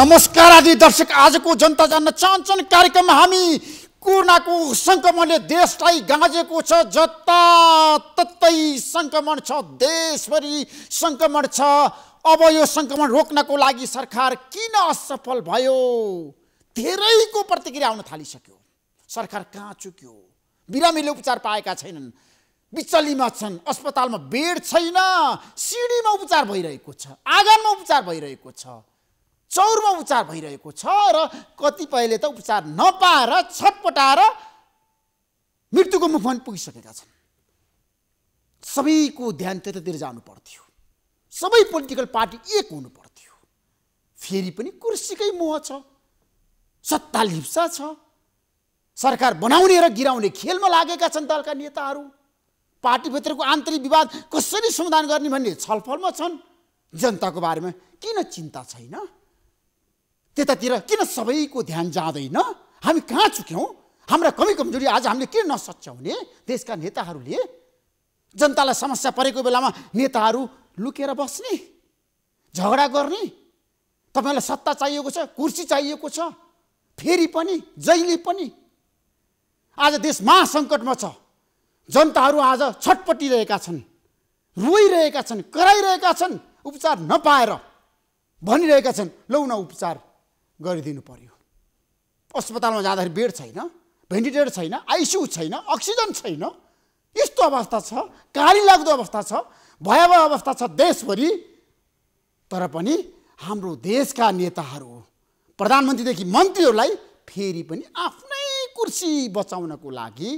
नमस्कार आदि दर्शक आजको जनता जान्न चाहन्छन् कार्यक्रममा हामी कोरोनाको सङ्क्रमणले देशलाई गाँजेको छ जताततै सङ्क्रमण छ देशभरि सङ्क्रमण छ अब यो सङ्क्रमण रोक्नको लागि सरकार किन असफल भयो धेरैको प्रतिक्रिया आउन थालिसक्यो सरकार कहाँ चुक्यो बिरामीले उपचार पाएका छैनन् बिचलीमा छन् अस्पतालमा बेड छैन सिँढीमा उपचार भइरहेको छ आँगनमा उपचार भइरहेको छ चौरमा उपचार भइरहेको छ र कतिपयले त उपचार नपाएर छटपटाएर मृत्युको मुखमा पनि पुगिसकेका छन् सबैको ध्यान त्यतातिर जानु पर्थ्यो सबै पोलिटिकल पार्टी एक हुनु पर्थ्यो फेरि पनि कुर्सीकै मोह छ सत्ता लिप्सा छ सरकार बनाउने र गिराउने खेलमा लागेका छन् दलका नेताहरू पार्टीभित्रको आन्तरिक विवाद कसरी समाधान गर्ने भन्ने छलफलमा छन् जनताको बारेमा किन चिन्ता छैन त्यतातिर किन सबैको ध्यान जाँदैन हामी कहाँ चुक्यौँ हाम्रा कमी कमजोरी आज हामीले किन नसच्याउने देशका नेताहरूले जनतालाई समस्या परेको बेलामा नेताहरू लुकेर बस्ने झगडा गर्ने तपाईँलाई सत्ता चाहिएको छ कुर्सी चाहिएको छ फेरि पनि जहिले पनि आज देश महासङ्कटमा छ जनताहरू आज छटपटिरहेका छन् रोइरहेका छन् कराइरहेका छन् उपचार नपाएर भनिरहेका छन् लौ न उपचार गरिदिनु पर्यो अस्पतालमा जाँदाखेरि बेड छैन भेन्टिलेटर छैन आइसियु छैन अक्सिजन छैन यस्तो अवस्था छ काली लाग्दो अवस्था छ भयावह अवस्था छ देशभरि तर पनि हाम्रो देशका नेताहरू प्रधानमन्त्रीदेखि मन्त्रीहरूलाई फेरि पनि आफ्नै कुर्सी बचाउनको लागि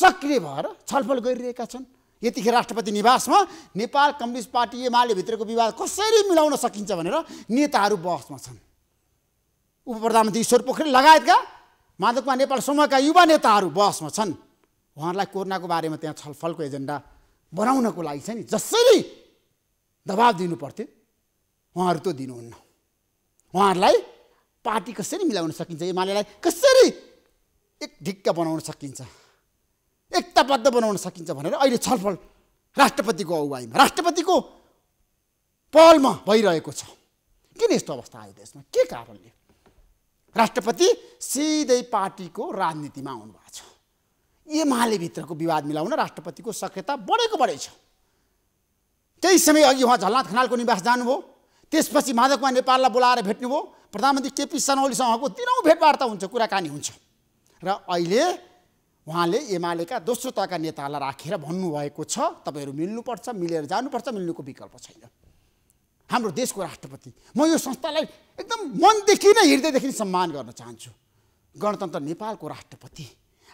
सक्रिय भएर छलफल गरिरहेका छन् यतिखेर राष्ट्रपति निवासमा नेपाल कम्युनिस्ट पार्टी एमाले भित्रको विवाद कसरी मिलाउन सकिन्छ भनेर नेताहरू बहसमा छन् उपप्रधानमन्त्री ईश्वर पोखरेल लगायतका माधवमा नेपाल समूहका युवा नेताहरू बसमा छन् उहाँहरूलाई कोरोनाको बारेमा त्यहाँ छलफलको एजेन्डा बनाउनको लागि छ नि जसरी दबाब दिनु पर्थ्यो उहाँहरू त्यो दिनुहुन्न उहाँहरूलाई पार्टी कसरी मिलाउन सकिन्छ एमालेलाई कसरी एक ढिक्क बनाउन सकिन्छ एकताबद्ध बनाउन सकिन्छ भनेर अहिले छलफल राष्ट्रपतिको अगुवाईमा राष्ट्रपतिको पहलमा भइरहेको छ किन यस्तो अवस्था आयो देशमा के कारणले राष्ट्रपति सिधै पार्टीको राजनीतिमा आउनुभएको छ एमाले भित्रको विवाद मिलाउन राष्ट्रपतिको सक्रियता बढेको बढै छ केही समय अघि उहाँ झलनाथ खनालको निवास जानुभयो त्यसपछि माधव कुमार नेपाललाई बोलाएर भेट्नुभयो प्रधानमन्त्री केपी शर्मालीसँग उहाँको भेटवार्ता हुन्छ कुराकानी हुन्छ र अहिले उहाँले एमालेका दोस्रो तहका नेताहरूलाई राखेर भन्नुभएको छ तपाईँहरू मिल्नुपर्छ मिलेर जानुपर्छ मिल्नुको विकल्प छैन हाम्रो देशको राष्ट्रपति म यो संस्थालाई एकदम मनदेखि नै हृदयदेखि सम्मान गर्न चाहन्छु गणतन्त्र नेपालको राष्ट्रपति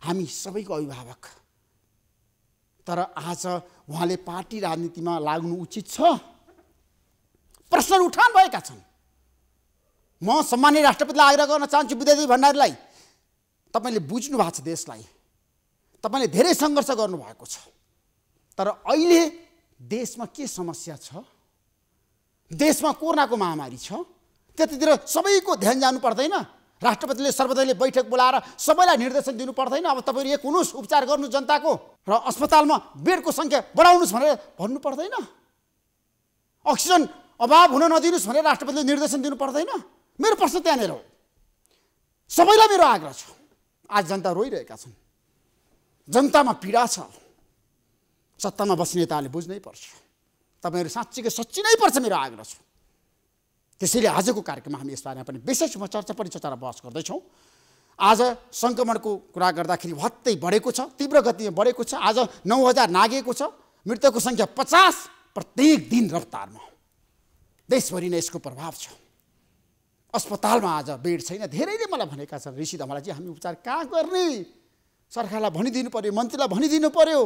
हामी सबैको अभिभावक तर आज उहाँले पार्टी राजनीतिमा लाग्नु उचित छ प्रश्न उठान भएका छन् म सम्मान्य राष्ट्रपतिलाई आग्रह गर्न चाहन्छु विद्यादेवी भण्डारीलाई तपाईँले बुझ्नु भएको छ देशलाई तपाईँले धेरै सङ्घर्ष गर्नुभएको छ तर अहिले देशमा के समस्या छ देशमा कोरोनाको महामारी छ त्यतातिर सबैको ध्यान जानु पर्दैन राष्ट्रपतिले सर्वदलीय बैठक बोलाएर सबैलाई निर्देशन दिनु पर्दैन अब तपाईँहरू एक हुनुहोस् उपचार गर्नु जनताको र अस्पतालमा बेडको सङ्ख्या बढाउनुहोस् भनेर भन्नु पर्दैन अक्सिजन अभाव हुन नदिनुहोस् भनेर राष्ट्रपतिले निर्देशन दिनु पर्दैन मेरो प्रश्न त्यहाँनिर हो सबैलाई मेरो आग्रह छ आज जनता रोइरहेका छन् जनतामा पीडा छ सत्तामा बस्ने नेताले बुझ्नै पर्छ तपाईँहरू साँच्चीको सच्ची नै पर्छ मेरो आग्रह छ त्यसैले आजको कार्यक्रममा हामी यसबारेमा पनि विशेषमा चर्चा परिचर्चा चर्चा बहस गर्दैछौँ आज सङ्क्रमणको कुरा गर्दाखेरि भत्तै बढेको छ तीव्र गतिमा बढेको छ आज नौ हजार नागेको छ मृतकको सङ्ख्या पचास प्रत्येक दिन रफ्तारमा देशभरि नै यसको प्रभाव छ अस्पतालमा आज बेड छैन धेरैले मलाई भनेका छन् ऋषि धमलाजी हामी उपचार कहाँ गर्ने सरकारलाई भनिदिनु पऱ्यो मन्त्रीलाई भनिदिनु पऱ्यो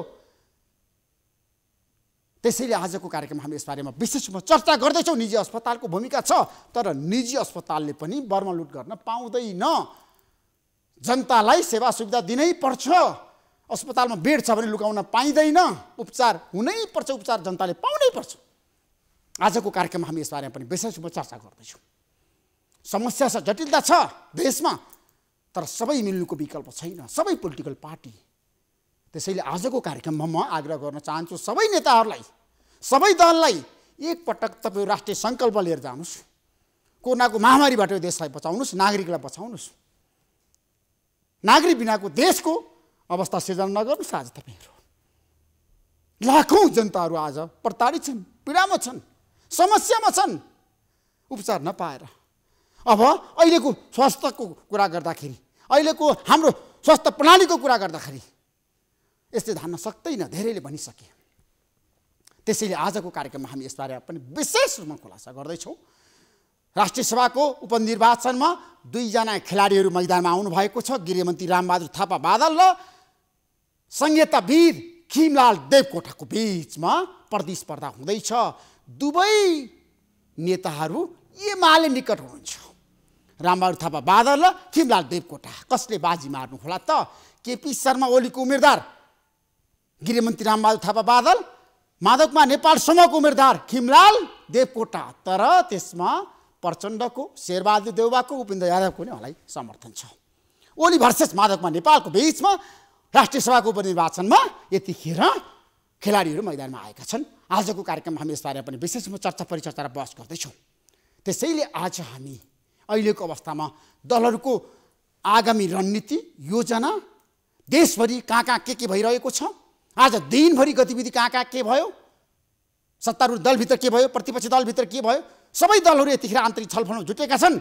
त्यसैले आजको कार्यक्रम हामी यसबारेमा विशेष रूपमा चर्चा गर्दैछौँ निजी अस्पतालको भूमिका छ तर निजी अस्पतालले पनि बर्मलुट गर्न पाउँदैन जनतालाई सेवा सुविधा दिनै पर्छ अस्पतालमा बेड छ भने लुकाउन पाइँदैन उपचार हुनै पर्छ उपचार जनताले पाउनै पर्छ आजको कार्यक्रममा हामी यसबारेमा पनि विशेष रूपमा चर्चा गर्दैछौँ समस्या छ जटिलता छ देशमा तर सबै मिल्नुको विकल्प छैन सबै पोलिटिकल पार्टी त्यसैले आजको कार्यक्रममा म आग्रह गर्न चाहन्छु सबै नेताहरूलाई सबै दललाई एकपटक तपाईँ राष्ट्रिय सङ्कल्प लिएर जानुहोस् कोरोनाको महामारीबाट यो देशलाई बचाउनुहोस् नागरिकलाई बचाउनुहोस् नागरिक बिनाको देशको अवस्था सिर्जना नगर्नुहोस् आज तपाईँहरू लाखौँ जनताहरू आज प्रताडित छन् पीडामा छन् समस्यामा छन् उपचार नपाएर अब अहिलेको स्वास्थ्यको कुरा गर्दाखेरि अहिलेको हाम्रो स्वास्थ्य प्रणालीको कुरा गर्दाखेरि यसले धान्न सक्दैन धेरैले भनिसके त्यसैले आजको कार्यक्रममा हामी यसबारे पनि विशेष रूपमा खुलासा गर्दैछौँ राष्ट्रिय सभाको उपनिर्वाचनमा दुईजना खेलाडीहरू मैदानमा आउनुभएको छ गृहमन्त्री रामबहादुर थापा बादल र वीर खिमलाल देवकोटाको बिचमा प्रतिस्पर्धा हुँदैछ दुवै नेताहरू एमाले निकट हुनुहुन्छ रामबहादुर थापा बादल र खिमलाल देवकोटा कसले बाजी मार्नु होला त केपी शर्मा ओलीको उम्मेदवार गृहमन्त्री रामबहादुर थापा बादल माधवमा नेपाल समूहको उम्मेदवार खिमलाल देवकोटा तर त्यसमा प्रचण्डको शेरबहादुर देउबाको उपेन्द्र यादवको नै उहाँलाई समर्थन छ ओली भर्सेस माधवमा नेपालको बिचमा राष्ट्रिय सभाको उपनिर्वाचनमा यतिखेर खेलाडीहरू मैदानमा आएका छन् आजको कार्यक्रममा हामी यसबारे पनि विशेष रूपमा चर्चा परिचर्चा र बहस गर्दैछौँ त्यसैले आज हामी अहिलेको अवस्थामा दलहरूको आगामी रणनीति योजना देशभरि कहाँ कहाँ के के भइरहेको छ आज दिनभरि गतिविधि कहाँ कहाँ के भयो सत्तारूढ दलभित्र के भयो प्रतिपक्षी दलभित्र के भयो सबै दलहरू यतिखेर आन्तरिक छलफलमा जुटेका छन्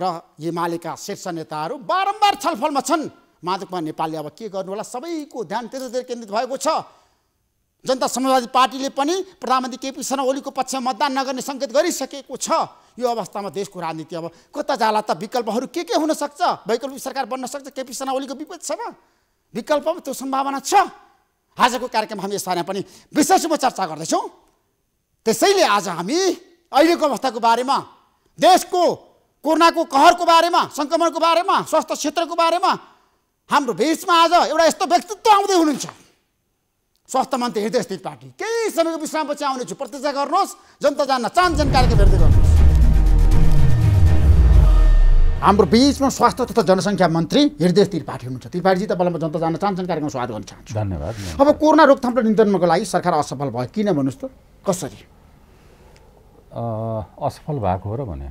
र एमालेका शीर्ष नेताहरू बारम्बार छलफलमा छन् माधवमा नेपालले अब के गर्नु होला सबैको ध्यान त्यतातिर केन्द्रित भएको छ जनता समाजवादी पार्टीले पनि प्रधानमन्त्री केपी शर्मा ओलीको पक्षमा मतदान नगर्ने सङ्केत गरिसकेको छ यो अवस्थामा देशको राजनीति अब कता जाला त विकल्पहरू के के हुनसक्छ वैकल्पिक सरकार बन्न सक्छ केपी शर्मा ओलीको विपक्षमा विकल्प त्यो सम्भावना छ आजको कार्यक्रम हामी यस बारेमा पनि विशेष रूपमा चर्चा गर्दैछौँ त्यसैले आज हामी अहिलेको अवस्थाको बारेमा देशको कोरोनाको कहरको बारेमा सङ्क्रमणको बारेमा स्वास्थ्य क्षेत्रको बारेमा हाम्रो बिचमा आज एउटा यस्तो व्यक्तित्व आउँदै हुनुहुन्छ स्वास्थ्य मन्त्री हृदय स्थित पार्टी केही समयको विश्रामपछि आउनेछु प्रतीक्षा गर्नुहोस् जनता जान्न चाहन्छन् कार्यक्रम हेर्दै गर्नुहोस् हाम्रो बिचमा स्वास्थ्य तथा जनसङ्ख्या मन्त्री हृदय त्रिपाठी हुनुहुन्छ त्रिपाठीजी तपाईँलाई म जनता जान चाहन्छन् कार्यक्रम स्वागत गर्न चाहन्छु धन्यवाद अब कोरोना रोकथाम र नियन्त्रणको लागि सरकार असफल भयो किन भन्नुहोस् त कसरी असफल भएको हो र भने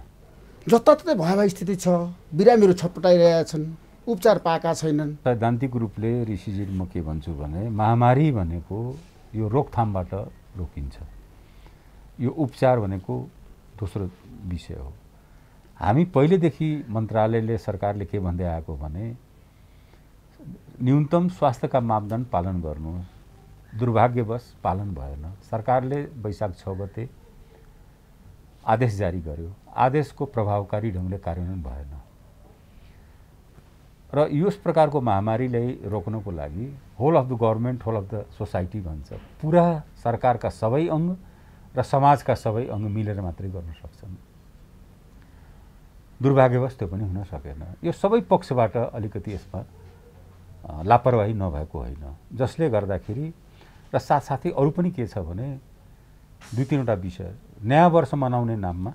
जताततै भयावह स्थिति छ बिरामीहरू छटपटाइरहेका छन् उपचार पाएका छैनन् सैद्धान्तिक रूपले ऋषिजी म के भन्छु भने महामारी भनेको यो रोकथामबाट रोकिन्छ यो उपचार भनेको दोस्रो विषय हो हामी पहिलेदेखि मन्त्रालयले सरकारले के भन्दै आएको भने न्यूनतम स्वास्थ्यका मापदण्ड पालन गर्नु दुर्भाग्यवश पालन भएन सरकारले वैशाख छ गते आदेश जारी गर्यो आदेशको प्रभावकारी ढङ्गले कार्यान्वयन भएन र यस प्रकारको महामारीलाई रोक्नको लागि whole of the government whole of the society भन्छ पुरा सरकारका सबै अङ्ग र समाजका सबै अङ्ग मिलेर मात्रै गर्न सक्छन् दुर्भाग्यवश त्यो पनि हुन सकेन यो सबै पक्षबाट अलिकति यसमा लापरवाही नभएको होइन जसले गर्दाखेरि र साथसाथै अरू पनि के छ भने दुई तिनवटा विषय नयाँ वर्ष मनाउने नाममा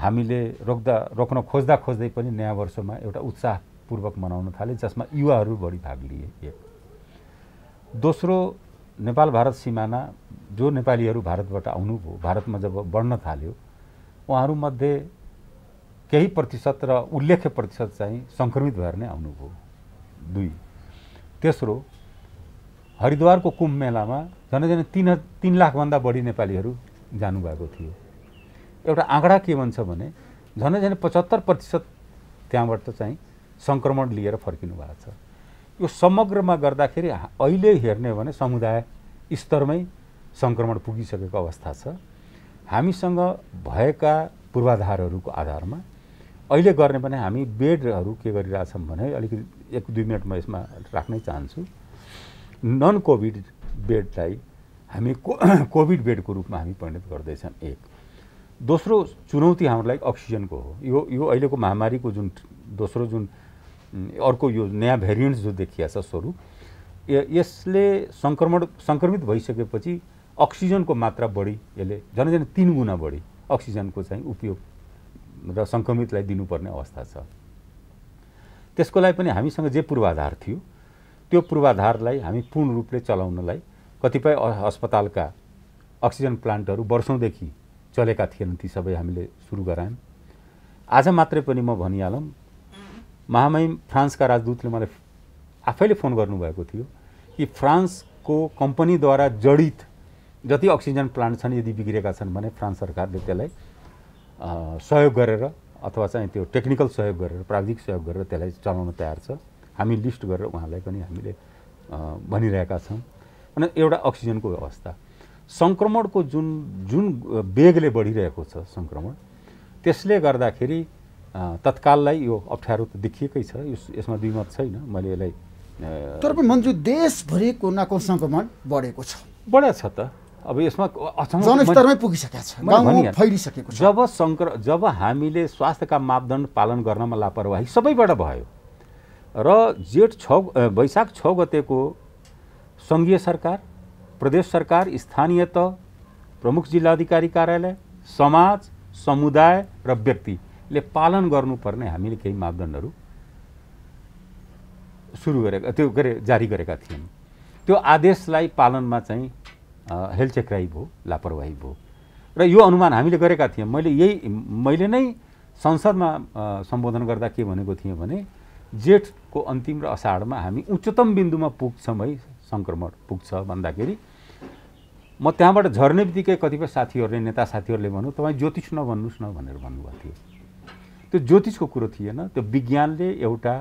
हामीले रोक्दा रोक्न खोज्दा खोज्दै पनि नयाँ वर्षमा एउटा उत्साहपूर्वक मनाउन थाले जसमा युवाहरू बढी भाग लिए एक दोस्रो नेपाल भारत सिमाना जो नेपालीहरू भारतबाट आउनुभयो भारतमा जब बढ्न थाल्यो उहाँहरूमध्ये केही प्रतिशत र उल्लेख्य प्रतिशत चाहिँ सङ्क्रमित भएर नै आउनुभयो दुई तेस्रो हरिद्वारको कुम्भ मेलामा झन् तिन तिन लाखभन्दा बढी नेपालीहरू जानुभएको थियो एउटा आँकडा के भन्छ भने झन् झन् पचहत्तर प्रतिशत त्यहाँबाट चाहिँ सङ्क्रमण लिएर फर्किनु भएको छ यो समग्रमा गर्दाखेरि अहिले हेर्ने हो भने समुदाय स्तरमै सङ्क्रमण पुगिसकेको अवस्था छ हामीसँग भएका पूर्वाधारहरूको आधारमा अहिले गर्ने भने हामी बेडहरू के गरिरहेछौँ भने अलिकति एक दुई मिनट म यसमा राख्नै चाहन्छु नन कोभिड बेडलाई हामी को कोभिड बेडको रूपमा हामी परिणत गर्दैछौँ एक दोस्रो चुनौती हाम्रो लागि अक्सिजनको हो यो यो अहिलेको महामारीको जुन दोस्रो जुन अर्को यो नयाँ भेरिएन्ट जो देखिया छ स्वरूप यसले सङ्क्रमण सङ्क्रमित भइसकेपछि अक्सिजनको मात्रा बढी यसले झन् झन् तिन गुणा बढी अक्सिजनको चाहिँ उपयोग र सङ्क्रमितलाई दिनुपर्ने अवस्था छ त्यसको लागि पनि हामीसँग जे पूर्वाधार थियो त्यो पूर्वाधारलाई हामी पूर्ण रूपले चलाउनलाई कतिपय अस्पतालका अक्सिजन प्लान्टहरू वर्षौँदेखि चलेका थिएनन् ती सबै हामीले सुरु गरायौँ आज मात्रै पनि म भनिहालौँ महामहिम फ्रान्सका राजदूतले मलाई आफैले फोन गर्नुभएको थियो कि फ्रान्सको कम्पनीद्वारा जडित जति अक्सिजन प्लान्ट छन् यदि बिग्रेका छन् भने फ्रान्स सरकारले त्यसलाई सहयोग गरेर अथवा चाहिँ त्यो टेक्निकल सहयोग गरेर प्राविधिक सहयोग गरेर त्यसलाई चलाउन तयार छ हामी लिस्ट गरेर उहाँलाई पनि हामीले भनिरहेका छौँ अनि एउटा अक्सिजनको अवस्था सङ्क्रमणको जुन जुन वेगले बढिरहेको छ सङ्क्रमण त्यसले गर्दाखेरि तत्काललाई यो अप्ठ्यारो त देखिएकै छ यसमा दुई छैन मैले यसलाई तर पनि मन्जु देशभरि कोरोनाको सङ्क्रमण बढेको छ बढेको छ त अब यसमा जनस्तरमै पुगिसकेका छ फैलिसकेको छ जब सङ्क्र जब हामीले स्वास्थ्यका मापदण्ड पालन गर्नमा लापरवाही सबैबाट भयो र जेठ छ वैशाख छ गतेको सङ्घीय सरकार प्रदेश सरकार स्थानीय त प्रमुख जिल्लाधिकारी कार्यालय समाज समुदाय र व्यक्तिले पालन गर्नुपर्ने हामीले केही मापदण्डहरू सुरु गरेका त्यो गरे जारी गरेका थियौँ त्यो आदेशलाई पालनमा चाहिँ हेल्थ चेक्राइ भयो लापरवाही भयो र यो अनुमान हामीले गरेका थियौँ मैले यही मैले नै संसदमा सम्बोधन गर्दा के भनेको थिएँ भने जेठको अन्तिम र असाढमा हामी उच्चतम बिन्दुमा पुग्छौँ है सङ्क्रमण पुग्छ भन्दाखेरि म त्यहाँबाट झर्ने बित्तिकै कतिपय साथीहरूले नेता साथीहरूले भनौँ तपाईँ ज्योतिष नभन्नुहोस् न भनेर भन्नुभएको थियो त्यो ज्योतिषको कुरो थिएन त्यो विज्ञानले एउटा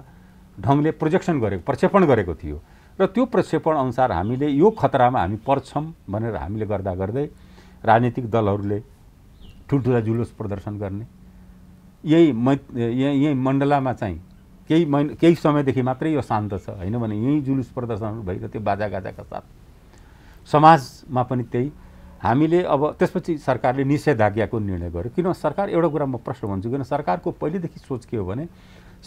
ढङ्गले प्रोजेक्सन गरेको प्रक्षेपण गरेको थियो र त्यो प्रक्षेपण अनुसार हामीले यो खतरामा हामी पर्छौँ भनेर हामीले गर्दा गर्दै राजनीतिक दलहरूले ठुल्ठुला जुलुस प्रदर्शन गर्ने यही मै यही मण्डलामा चाहिँ केही महिना केही समयदेखि मात्रै यो शान्त छ होइन भने यहीँ जुलुस प्रदर्शनहरू भइरहेको त्यो बाजागाजाका साथ समाजमा पनि त्यही हामीले अब त्यसपछि सरकारले निषेधाज्ञाको निर्णय गर्यो किन सरकार एउटा कुरा म प्रश्न भन्छु किन सरकारको पहिलेदेखि सोच के हो भने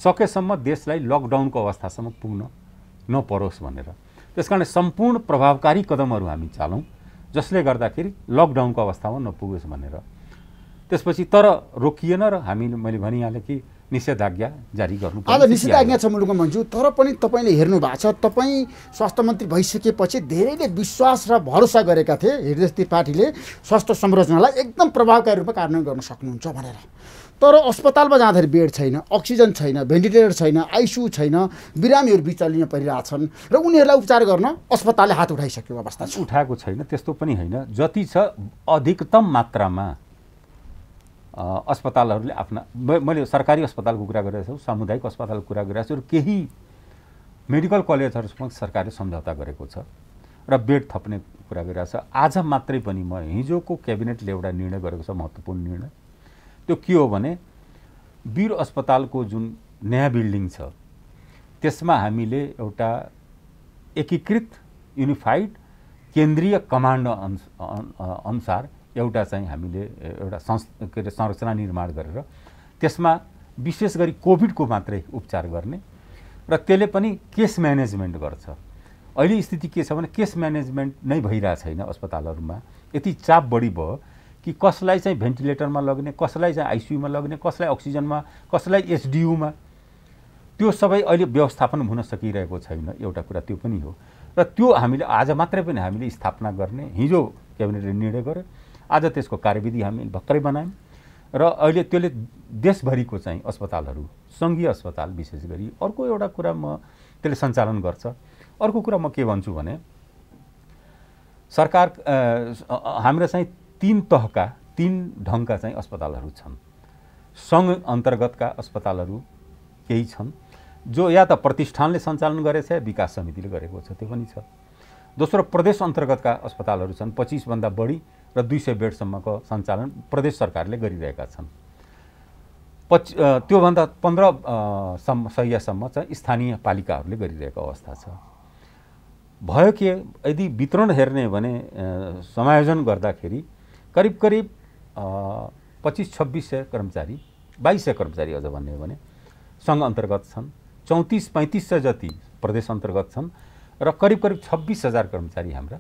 सकेसम्म देशलाई लकडाउनको अवस्थासम्म पुग्न नपरोस् भनेर त्यस कारण सम्पूर्ण प्रभावकारी कदमहरू हामी चालौँ जसले गर्दाखेरि लकडाउनको अवस्थामा नपुगोस् भनेर त्यसपछि तर रोकिएन र हामीले मैले भनिहालेँ कि निषेधाज्ञा जारी गर्नु आज निषेधाज्ञा छ मुलुकमा भन्छु तर पनि तपाईँले हेर्नु भएको छ तपाईँ स्वास्थ्य मन्त्री भइसकेपछि धेरैले विश्वास र भरोसा गरेका थिए हृदय पार्टीले स्वास्थ्य संरचनालाई एकदम प्रभावकारी रूपमा कार्यान्वयन गर्न सक्नुहुन्छ भनेर तर अस्पतालमा जाँदाखेरि बेड छैन अक्सिजन छैन भेन्टिलेटर छैन आइसियु छैन बिरामीहरू बिचलिन परिरहेछन् र उनीहरूलाई उपचार गर्न अस्पतालले हात उठाइसकेको अवस्था छ उठाएको छैन त्यस्तो पनि होइन जति छ अधिकतम मात्रामा अस्पतालहरूले आफ्ना मैले सरकारी अस्पतालको कुरा गरिरहेको छु सामुदायिक अस्पतालको कुरा गरिरहेको छु र केही मेडिकल कलेजहरूसँग सरकारले सम्झौता गरेको छ र बेड थप्ने कुरा गरिरहेको छ आज मात्रै पनि म हिजोको क्याबिनेटले एउटा निर्णय गरेको छ महत्त्वपूर्ण निर्णय त्यो के हो भने वीर अस्पतालको जुन नयाँ बिल्डिङ छ त्यसमा हामीले एउटा एकीकृत युनिफाइड केन्द्रीय कमान्ड अनुसार एउटा चाहिँ हामीले एउटा संस के अरे संरचना निर्माण गरेर त्यसमा विशेष गरी कोभिडको मात्रै उपचार गर्ने र त्यसले पनि केस म्यानेजमेन्ट गर्छ अहिले स्थिति के छ भने केस म्यानेजमेन्ट नै भइरहेको छैन अस्पतालहरूमा यति चाप बढी भयो कि कसलाई चाहिँ भेन्टिलेटरमा लग्ने कसलाई चाहिँ आइसियुमा लग्ने कसलाई अक्सिजनमा कसलाई एसडियुमा त्यो सबै अहिले व्यवस्थापन हुन सकिरहेको छैन एउटा कुरा त्यो पनि हो र त्यो हामीले आज मात्रै पनि हामीले स्थापना गर्ने हिजो क्याबिनेटले निर्णय गर्यो आज त्यसको कार्यविधि हामी भर्खरै बनायौँ र अहिले त्यसले देशभरिको चाहिँ अस्पतालहरू सङ्घीय अस्पताल विशेष गरी अर्को एउटा कुरा म त्यसले सञ्चालन गर्छ अर्को कुरा म के भन्छु भने सरकार हाम्रो चाहिँ तिन तहका तिन ढङ्गका चाहिँ अस्पतालहरू छन् सङ्घ अन्तर्गतका अस्पतालहरू केही छन् जो या त प्रतिष्ठानले सञ्चालन गरेछ या विकास समितिले गरेको छ त्यो पनि छ दोस्रो प्रदेश अन्तर्गतका अस्पतालहरू छन् पच्चिसभन्दा बढी र दुई सय बेडसम्मको सञ्चालन प्रदेश सरकारले गरिरहेका छन् पच त्योभन्दा पन्ध्र सम्म सयसम्म चाहिँ स्थानीय पालिकाहरूले गरिरहेको अवस्था छ भयो के यदि वितरण हेर्ने भने समायोजन गर्दाखेरि करिब करिब पच्चिस छब्बिस सय कर्मचारी बाइस सय कर्मचारी अझ भन्ने हो भने सङ्घ अन्तर्गत छन् चौतिस पैँतिस सय जति प्रदेश अन्तर्गत छन् र करिब करिब छब्बिस हजार कर्मचारी हाम्रा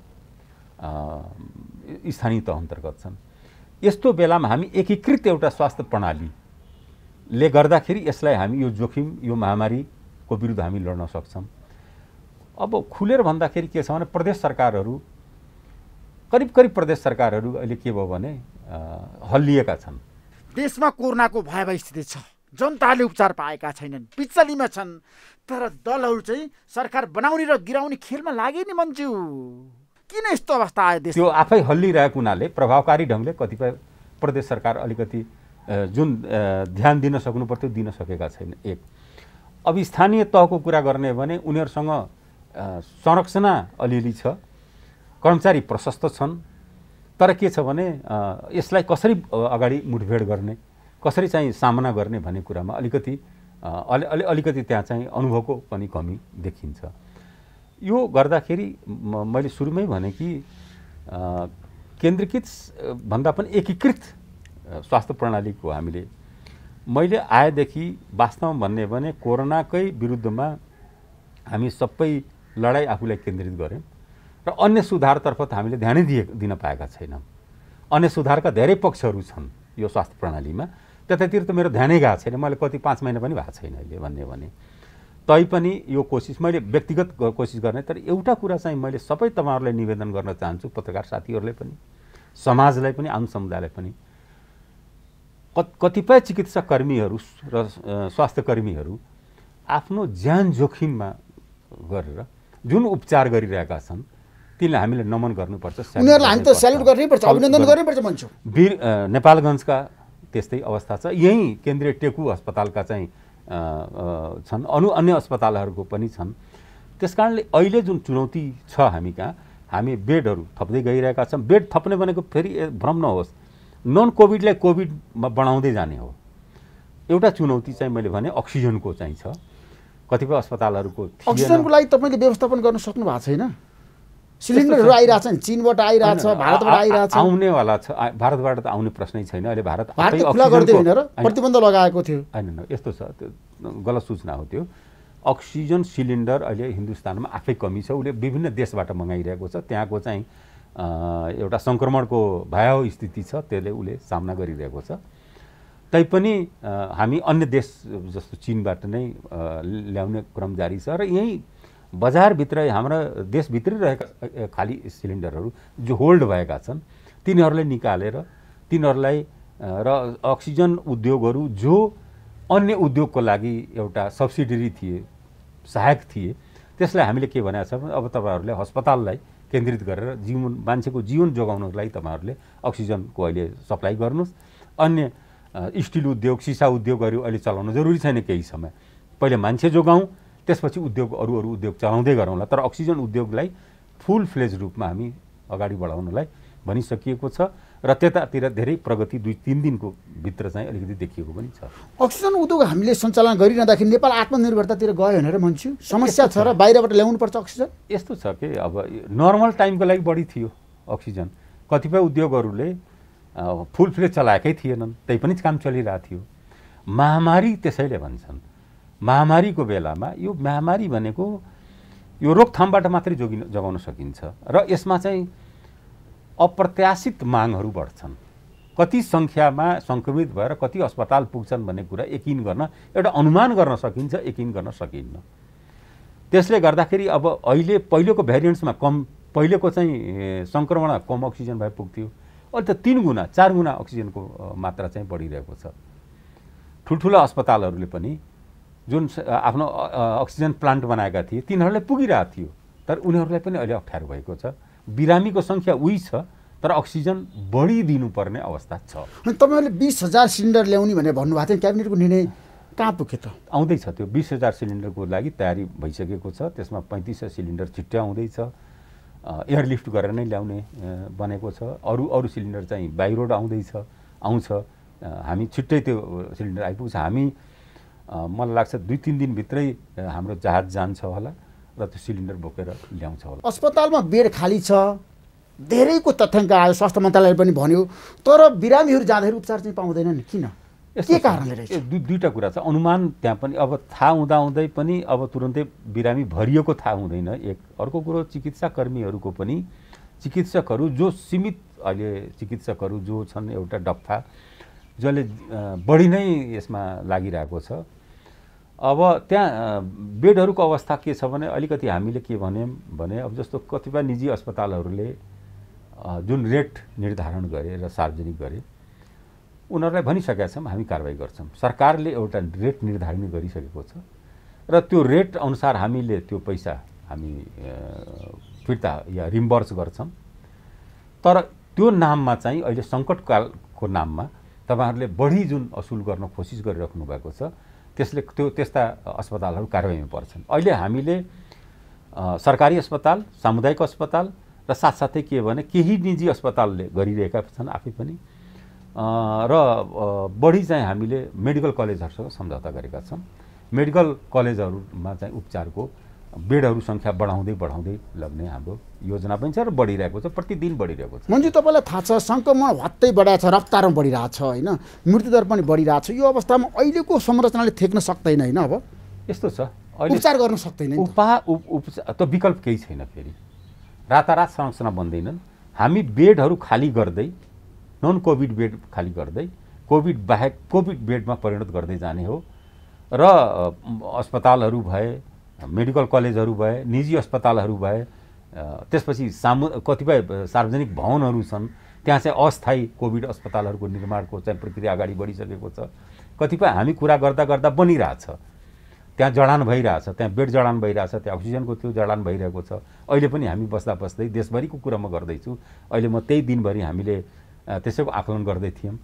स्थानीय तह अन्तर्गत छन् यस्तो बेलामा हामी एकीकृत एउटा स्वास्थ्य प्रणालीले गर्दाखेरि यसलाई हामी यो जोखिम यो महामारीको विरुद्ध हामी लड्न सक्छौँ अब खुलेर भन्दाखेरि के छ भने प्रदेश सरकारहरू करिब करिब प्रदेश सरकारहरू अहिले के भयो भने हल्लिएका छन् देशमा कोरोनाको भयावह स्थिति छ जनताले उपचार पाएका छैनन् पिचलीमा छन् तर दलहरू चाहिँ सरकार बनाउने र गिराउने खेलमा लागे नि मन्ज्यू किन यस्तो अवस्था आयो देश त्यो आफै हल्लिरहेको हुनाले प्रभावकारी ढङ्गले कतिपय प्रदेश सरकार अलिकति जुन ध्यान दिन सक्नु पर्थ्यो दिन सकेका छैन एक अब स्थानीय तहको कुरा गर्ने भने उनीहरूसँग संरचना अलिअलि छ कर्मचारी प्रशस्त छन् तर के छ भने यसलाई कसरी अगाडि मुठभेड गर्ने कसरी चाहिँ सामना गर्ने भन्ने कुरामा अलिकति अलि अलि अलिकति त्यहाँ चाहिँ अनुभवको पनि कमी देखिन्छ यो गर्दाखेरि मैले सुरुमै भने कि केन्द्रीकृत भन्दा पनि एकीकृत स्वास्थ्य प्रणालीको हामीले मैले आएदेखि वास्तवमा भन्ने भने कोरोनाकै विरुद्धमा हामी सबै लडाइँ आफूलाई केन्द्रित गऱ्यौँ र अन्य सुधारतर्फ त हामीले ध्यानै दिए दिन पाएका छैनौँ अन्य सुधारका धेरै पक्षहरू छन् यो स्वास्थ्य प्रणालीमा त्यतातिर त मेरो ध्यानै गएको छैन मैले कति पाँच महिना पनि भएको छैन अहिले भन्यो भने तैपनि यो कोसिस मैले व्यक्तिगत कोसिस गर्ने तर एउटा कुरा चाहिँ मैले सबै तपाईँहरूलाई निवेदन गर्न चाहन्छु पत्रकार साथीहरूले पनि समाजलाई पनि आम समुदायलाई पनि कतिपय चिकित्सा कर्मीहरू र स्वास्थ्य कर्मीहरू आफ्नो ज्यान जोखिममा गरेर जुन उपचार गरिरहेका छन् तिनलाई हामीले नमन गर्नुपर्छ उनीहरूलाई हामी त सेल्युट गर्नैपर्छ अभिनन्दन गर्नैपर्छ भन्छु वीर नेपालगञ्जका त्यस्तै अवस्था छ यहीँ केन्द्रीय टेकु अस्पतालका चाहिँ छन् अनु अन्य अस्पतालहरूको पनि छन् त्यस कारणले अहिले जुन चुनौती छ हामी कहाँ हामी बेडहरू थप्दै गइरहेका छौँ बेड थप्ने भनेको फेरि भ्रम नहोस् नन कोभिडलाई कोभिडमा बढाउँदै जाने हो एउटा चुनौती चाहिँ मैले भने अक्सिजनको चाहिँ छ कतिपय अस्पतालहरूको अक्सिजनको लागि तपाईँले व्यवस्थापन गर्न सक्नु भएको छैन सिलिन्डरहरू आइरहेछ नि चिनबाट आइरहेछ भारतबाट आइरहेछ आउनेवाला छ भारतबाट त आउने प्रश्नै छैन अहिले भारत खुला गरिदियो प्रतिबन्ध लगाएको थियो होइन यस्तो छ त्यो गलत सूचना हो त्यो अक्सिजन सिलिन्डर अहिले हिन्दुस्तानमा आफै कमी छ उसले विभिन्न देशबाट मगाइरहेको छ त्यहाँको चाहिँ एउटा सङ्क्रमणको भयावह स्थिति छ त्यसले उसले सामना गरिरहेको छ तैपनि हामी अन्य देश जस्तो चिनबाट नै ल्याउने क्रम जारी छ र यहीँ बजारभित्र हाम्रो देशभित्रै रहेका खाली सिलिन्डरहरू जो होल्ड भएका छन् तिनीहरूलाई निकालेर तिनीहरूलाई र अक्सिजन उद्योगहरू जो अन्य उद्योगको लागि एउटा सब्सिडरी थिए सहायक थिए त्यसलाई हामीले के भनेको छ भने अब तपाईँहरूले अस्पताललाई केन्द्रित गरेर जीवन मान्छेको जीवन जोगाउनको लागि तपाईँहरूले अक्सिजनको अहिले सप्लाई गर्नुहोस् अन्य स्टिल उद्योग सिसा उद्योगहरू अहिले चलाउनु जरुरी छैन केही समय पहिले मान्छे जोगाउँ त्यसपछि उद्योग अरू अरू उद्योग चलाउँदै गरौँला तर अक्सिजन उद्योगलाई फुल फ्लेज रूपमा हामी अगाडि बढाउनलाई भनिसकिएको छ र त्यतातिर धेरै प्रगति दुई तिन दिनको भित्र चाहिँ अलिकति देखिएको पनि छ अक्सिजन उद्योग हामीले सञ्चालन गरिरहँदाखेरि नेपाल आत्मनिर्भरतातिर गयो भनेर भन्छु समस्या छ र बाहिरबाट ल्याउनु पर्छ अक्सिजन यस्तो छ कि अब नर्मल टाइमको लागि बढी थियो अक्सिजन कतिपय उद्योगहरूले फुल फ्लेज चलाएकै थिएनन् त्यही पनि काम चलिरहेको थियो महामारी त्यसैले भन्छन् महामारीको बेलामा यो महामारी भनेको यो रोकथामबाट मात्रै जोगिन जोगाउन सकिन्छ र यसमा चाहिँ अप्रत्याशित मागहरू बढ्छन् कति सङ्ख्यामा सङ्क्रमित भएर कति अस्पताल पुग्छन् भन्ने कुरा यकिन गर्न एउटा अनुमान गर्न सकिन्छ यकिन गर्न सकिन्न त्यसले गर्दाखेरि अब अहिले पहिलेको भेरिएन्ट्समा कम पहिलेको चाहिँ सङ्क्रमण कम अक्सिजन भए पुग्थ्यो अहिले त तिन गुणा चार गुणा अक्सिजनको मात्रा चाहिँ बढिरहेको छ ठुल्ठुला अस्पतालहरूले पनि जुन आफ्नो अक्सिजन प्लान्ट बनाएका थिए तिनीहरूलाई पुगिरहेको थियो तर उनीहरूलाई पनि अहिले अप्ठ्यारो भएको छ बिरामीको सङ्ख्या उही छ तर अक्सिजन बढी दिनुपर्ने अवस्था छ अनि तपाईँहरूले बिस हजार सिलिन्डर ल्याउने भनेर भन्नुभएको थियो क्याबिनेटको निर्णय कहाँ पुग्यो त आउँदैछ त्यो बिस हजार सिलिन्डरको लागि तयारी भइसकेको छ त्यसमा पैँतिस सय सिलिन्डर छिट्टै आउँदैछ एयरलिफ्ट गरेर नै ल्याउने बनेको छ अरू अरू सिलिन्डर चाहिँ बाहिरबाट आउँदैछ आउँछ हामी छिट्टै त्यो सिलिन्डर आइपुग्छ हामी मलाई लाग्छ दुई तिन दिनभित्रै हाम्रो जहाज जान्छ होला र त्यो सिलिन्डर बोकेर ल्याउँछ होला अस्पतालमा बेड खाली छ धेरैको तथ्याङ्क आयो स्वास्थ्य मन्त्रालयले पनि भन्यो तर बिरामीहरू जाँदाखेरि उपचार चाहिँ नि किन के कारणले रहेछ दुईवटा कुरा छ अनुमान त्यहाँ पनि अब थाहा हुँदाहुँदै पनि अब तुरन्तै बिरामी भरिएको थाहा हुँदैन एक अर्को कुरो चिकित्साकर्मीहरूको पनि चिकित्सकहरू जो सीमित अहिले चिकित्सकहरू जो छन् एउटा डप्फा जसले बढी नै यसमा लागिरहेको छ अब त्यहाँ बेडहरूको अवस्था के छ भने अलिकति हामीले के भन्यौँ भने अब जस्तो कतिपय निजी अस्पतालहरूले जुन रेट निर्धारण गरे र सार्वजनिक गरे उनीहरूलाई भनिसकेका छौँ हामी कारवाही गर्छौँ सरकारले एउटा रेट निर्धारण गरिसकेको छ र त्यो रेट अनुसार हामीले त्यो पैसा हामी फिर्ता या रिम्बर्स गर्छौँ तर त्यो नाममा चाहिँ अहिले सङ्कटकालको नाममा तपाईँहरूले बढी जुन असुल गर्न कोसिस गरिराख्नु भएको छ त्यसले त्यो त्यस्ता अस्पतालहरू कारवाहीमा पर्छन् अहिले हामीले सरकारी अस्पताल सामुदायिक अस्पताल र साथसाथै के भने केही निजी अस्पतालले गरिरहेका छन् आफै पनि र बढी चाहिँ हामीले मेडिकल कलेजहरूसँग सम्झौता गरेका छौँ मेडिकल कलेजहरूमा चाहिँ उपचारको बेडहरू सङ्ख्या बढाउँदै बढाउँदै लग्ने हाम्रो योजना पनि छ र बढिरहेको छ प्रतिदिन बढिरहेको छ मन्जु तपाईँलाई थाहा छ सङ्क्रमण हत्तै बढाएको छ रफ्तारमा बढिरहेको छ होइन मृत्युदर पनि बढिरहेको छ यो अवस्थामा अहिलेको संरचनाले थेक्न सक्दैन होइन अब यस्तो छ उपचार गर्न सक्दैन उपा उपचार त विकल्प केही छैन फेरि रातारात संरचना बन्दैनन् हामी बेडहरू खाली गर्दै नन कोभिड बेड खाली गर्दै कोभिड बाहेक कोभिड बेडमा परिणत गर्दै जाने हो र अस्पतालहरू भए मेडिकल कलेजहरू भए निजी अस्पतालहरू भए त्यसपछि सामु कतिपय सार्वजनिक भवनहरू छन् त्यहाँ चाहिँ अस्थायी कोभिड अस्पतालहरूको निर्माणको चाहिँ प्रक्रिया अगाडि बढिसकेको छ कतिपय हामी कुरा गर्दा गर्दा बनिरहेछ त्यहाँ जडान भइरहेछ त्यहाँ बेड जडान भइरहेछ त्यहाँ अक्सिजनको त्यो जडान भइरहेको छ अहिले पनि हामी बस्दा बस्दै देशभरिको कुरा म गर्दैछु अहिले म त्यही दिनभरि हामीले त्यसैको आकलन गर्दै थियौँ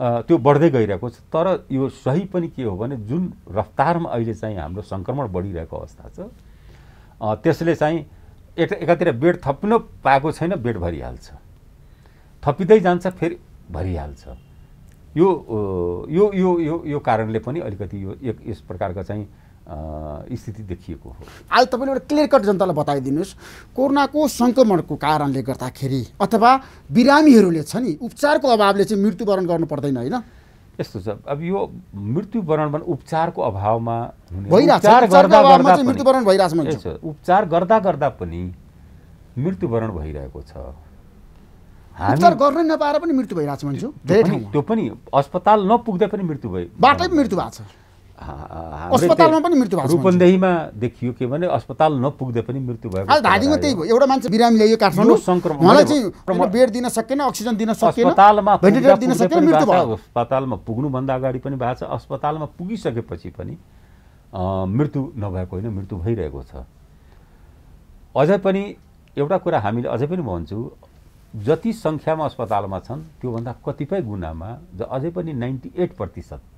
त्यो बढ्दै गइरहेको छ तर यो सही पनि के हो भने जुन रफ्तारमा अहिले चाहिँ हाम्रो सङ्क्रमण बढिरहेको अवस्था छ त्यसले चाहिँ एक एकातिर बेड थप्न पाएको छैन बेड भरिहाल्छ थपिँदै जान्छ फेरि भरिहाल्छ यो यो यो यो यो कारणले पनि अलिकति यो एक यस प्रकारको चाहिँ स्थिति देखिएको हो आज तपाईँले एउटा क्लियर कट जनतालाई बताइदिनुहोस् कोरोनाको सङ्क्रमणको कारणले गर्दाखेरि अथवा बिरामीहरूले छ नि उपचारको अभावले चाहिँ मृत्युवरण गर्नु पर्दैन होइन यस्तो छ अब यो मृत्युवरण भने उपचारको अभावमा उपचार गर्दा गर्दा मृत्युवरण भइरहेको उपचार गर्दा गर्दा पनि मृत्युवरण भइरहेको छ उपचार गर्न नपाएर पनि मृत्यु भइरहेको छ त्यो पनि अस्पताल नपुग्दै पनि मृत्यु भयो बाटै मृत्यु भएको छ अस्पतालमा पनि मृत्यु भएको रूपन्देहीमा देखियो के भने अस्पताल नपुग्दै पनि मृत्यु भयो धादिङमा त्यही भयो एउटा मान्छे बिरामी ल्यायो काठमाडौँ सङ्क्रमण उहाँलाई चाहिँ बेड दिन सकेन अक्सिजन दिन सकेन अस्पतालमा भेन्टिलेटर दिन सकेन मृत्यु भयो अस्पतालमा पुग्नुभन्दा अगाडि पनि भएको छ अस्पतालमा पुगिसकेपछि पनि मृत्यु नभएको होइन मृत्यु भइरहेको छ अझै पनि एउटा कुरा हामीले अझै पनि भन्छु जति सङ्ख्यामा अस्पतालमा छन् त्योभन्दा कतिपय गुनामा अझै पनि नाइन्टी एट प्रतिशत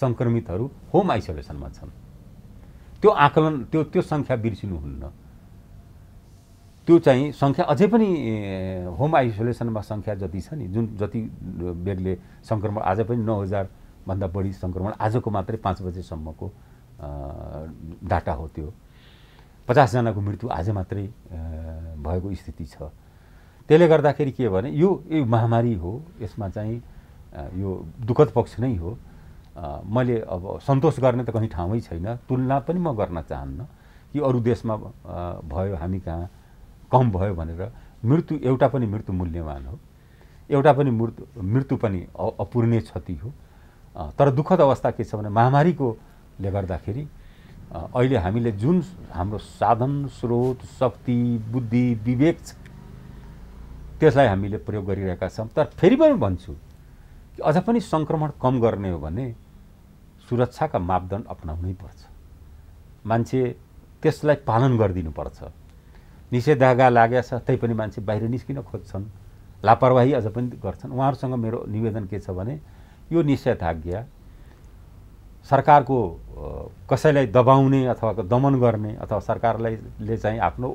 सङ्क्रमितहरू होम आइसोलेसनमा छन् त्यो आकलन त्यो त्यो सङ्ख्या बिर्सिनुहुन्न त्यो चाहिँ सङ्ख्या अझै पनि होम आइसोलेसनमा सङ्ख्या जति छ नि जुन जति बेगले सङ्क्रमण आज पनि नौ हजारभन्दा बढी सङ्क्रमण आजको मात्रै पाँच बजेसम्मको डाटा हो त्यो पचासजनाको मृत्यु आज मात्रै भएको स्थिति छ त्यसले गर्दाखेरि के भने यो यो महामारी हो यसमा चाहिँ यो दुःखद पक्ष नै हो मैले अब सन्तोष गर्ने त कहीँ ठाउँै छैन तुलना पनि म गर्न चाहन्न कि अरू देशमा भयो हामी कहाँ कम भयो भनेर मृत्यु एउटा पनि मृत्यु मूल्यवान हो एउटा पनि मृत्यु मृत्यु पनि अपूर्णीय क्षति हो तर दुःखद अवस्था के छ भने महामारीकोले गर्दाखेरि अहिले हामीले जुन हाम्रो साधन स्रोत शक्ति बुद्धि विवेक छ त्यसलाई हामीले प्रयोग गरिरहेका छौँ तर फेरि पनि भन्छु कि अझ पनि सङ्क्रमण कम गर्ने हो भने सुरक्षाका मापदण्ड अप्नाउनै पर्छ मान्छे त्यसलाई पालन गरिदिनुपर्छ निषेधाज्ञा लागेछ छ पनि मान्छे बाहिर निस्किन खोज्छन् लापरवाही अझ पनि गर्छन् उहाँहरूसँग मेरो निवेदन के छ भने यो निषेधाज्ञा सरकारको कसैलाई दबाउने अथवा दमन गर्ने अथवा सरकारलाई ले चाहिँ आफ्नो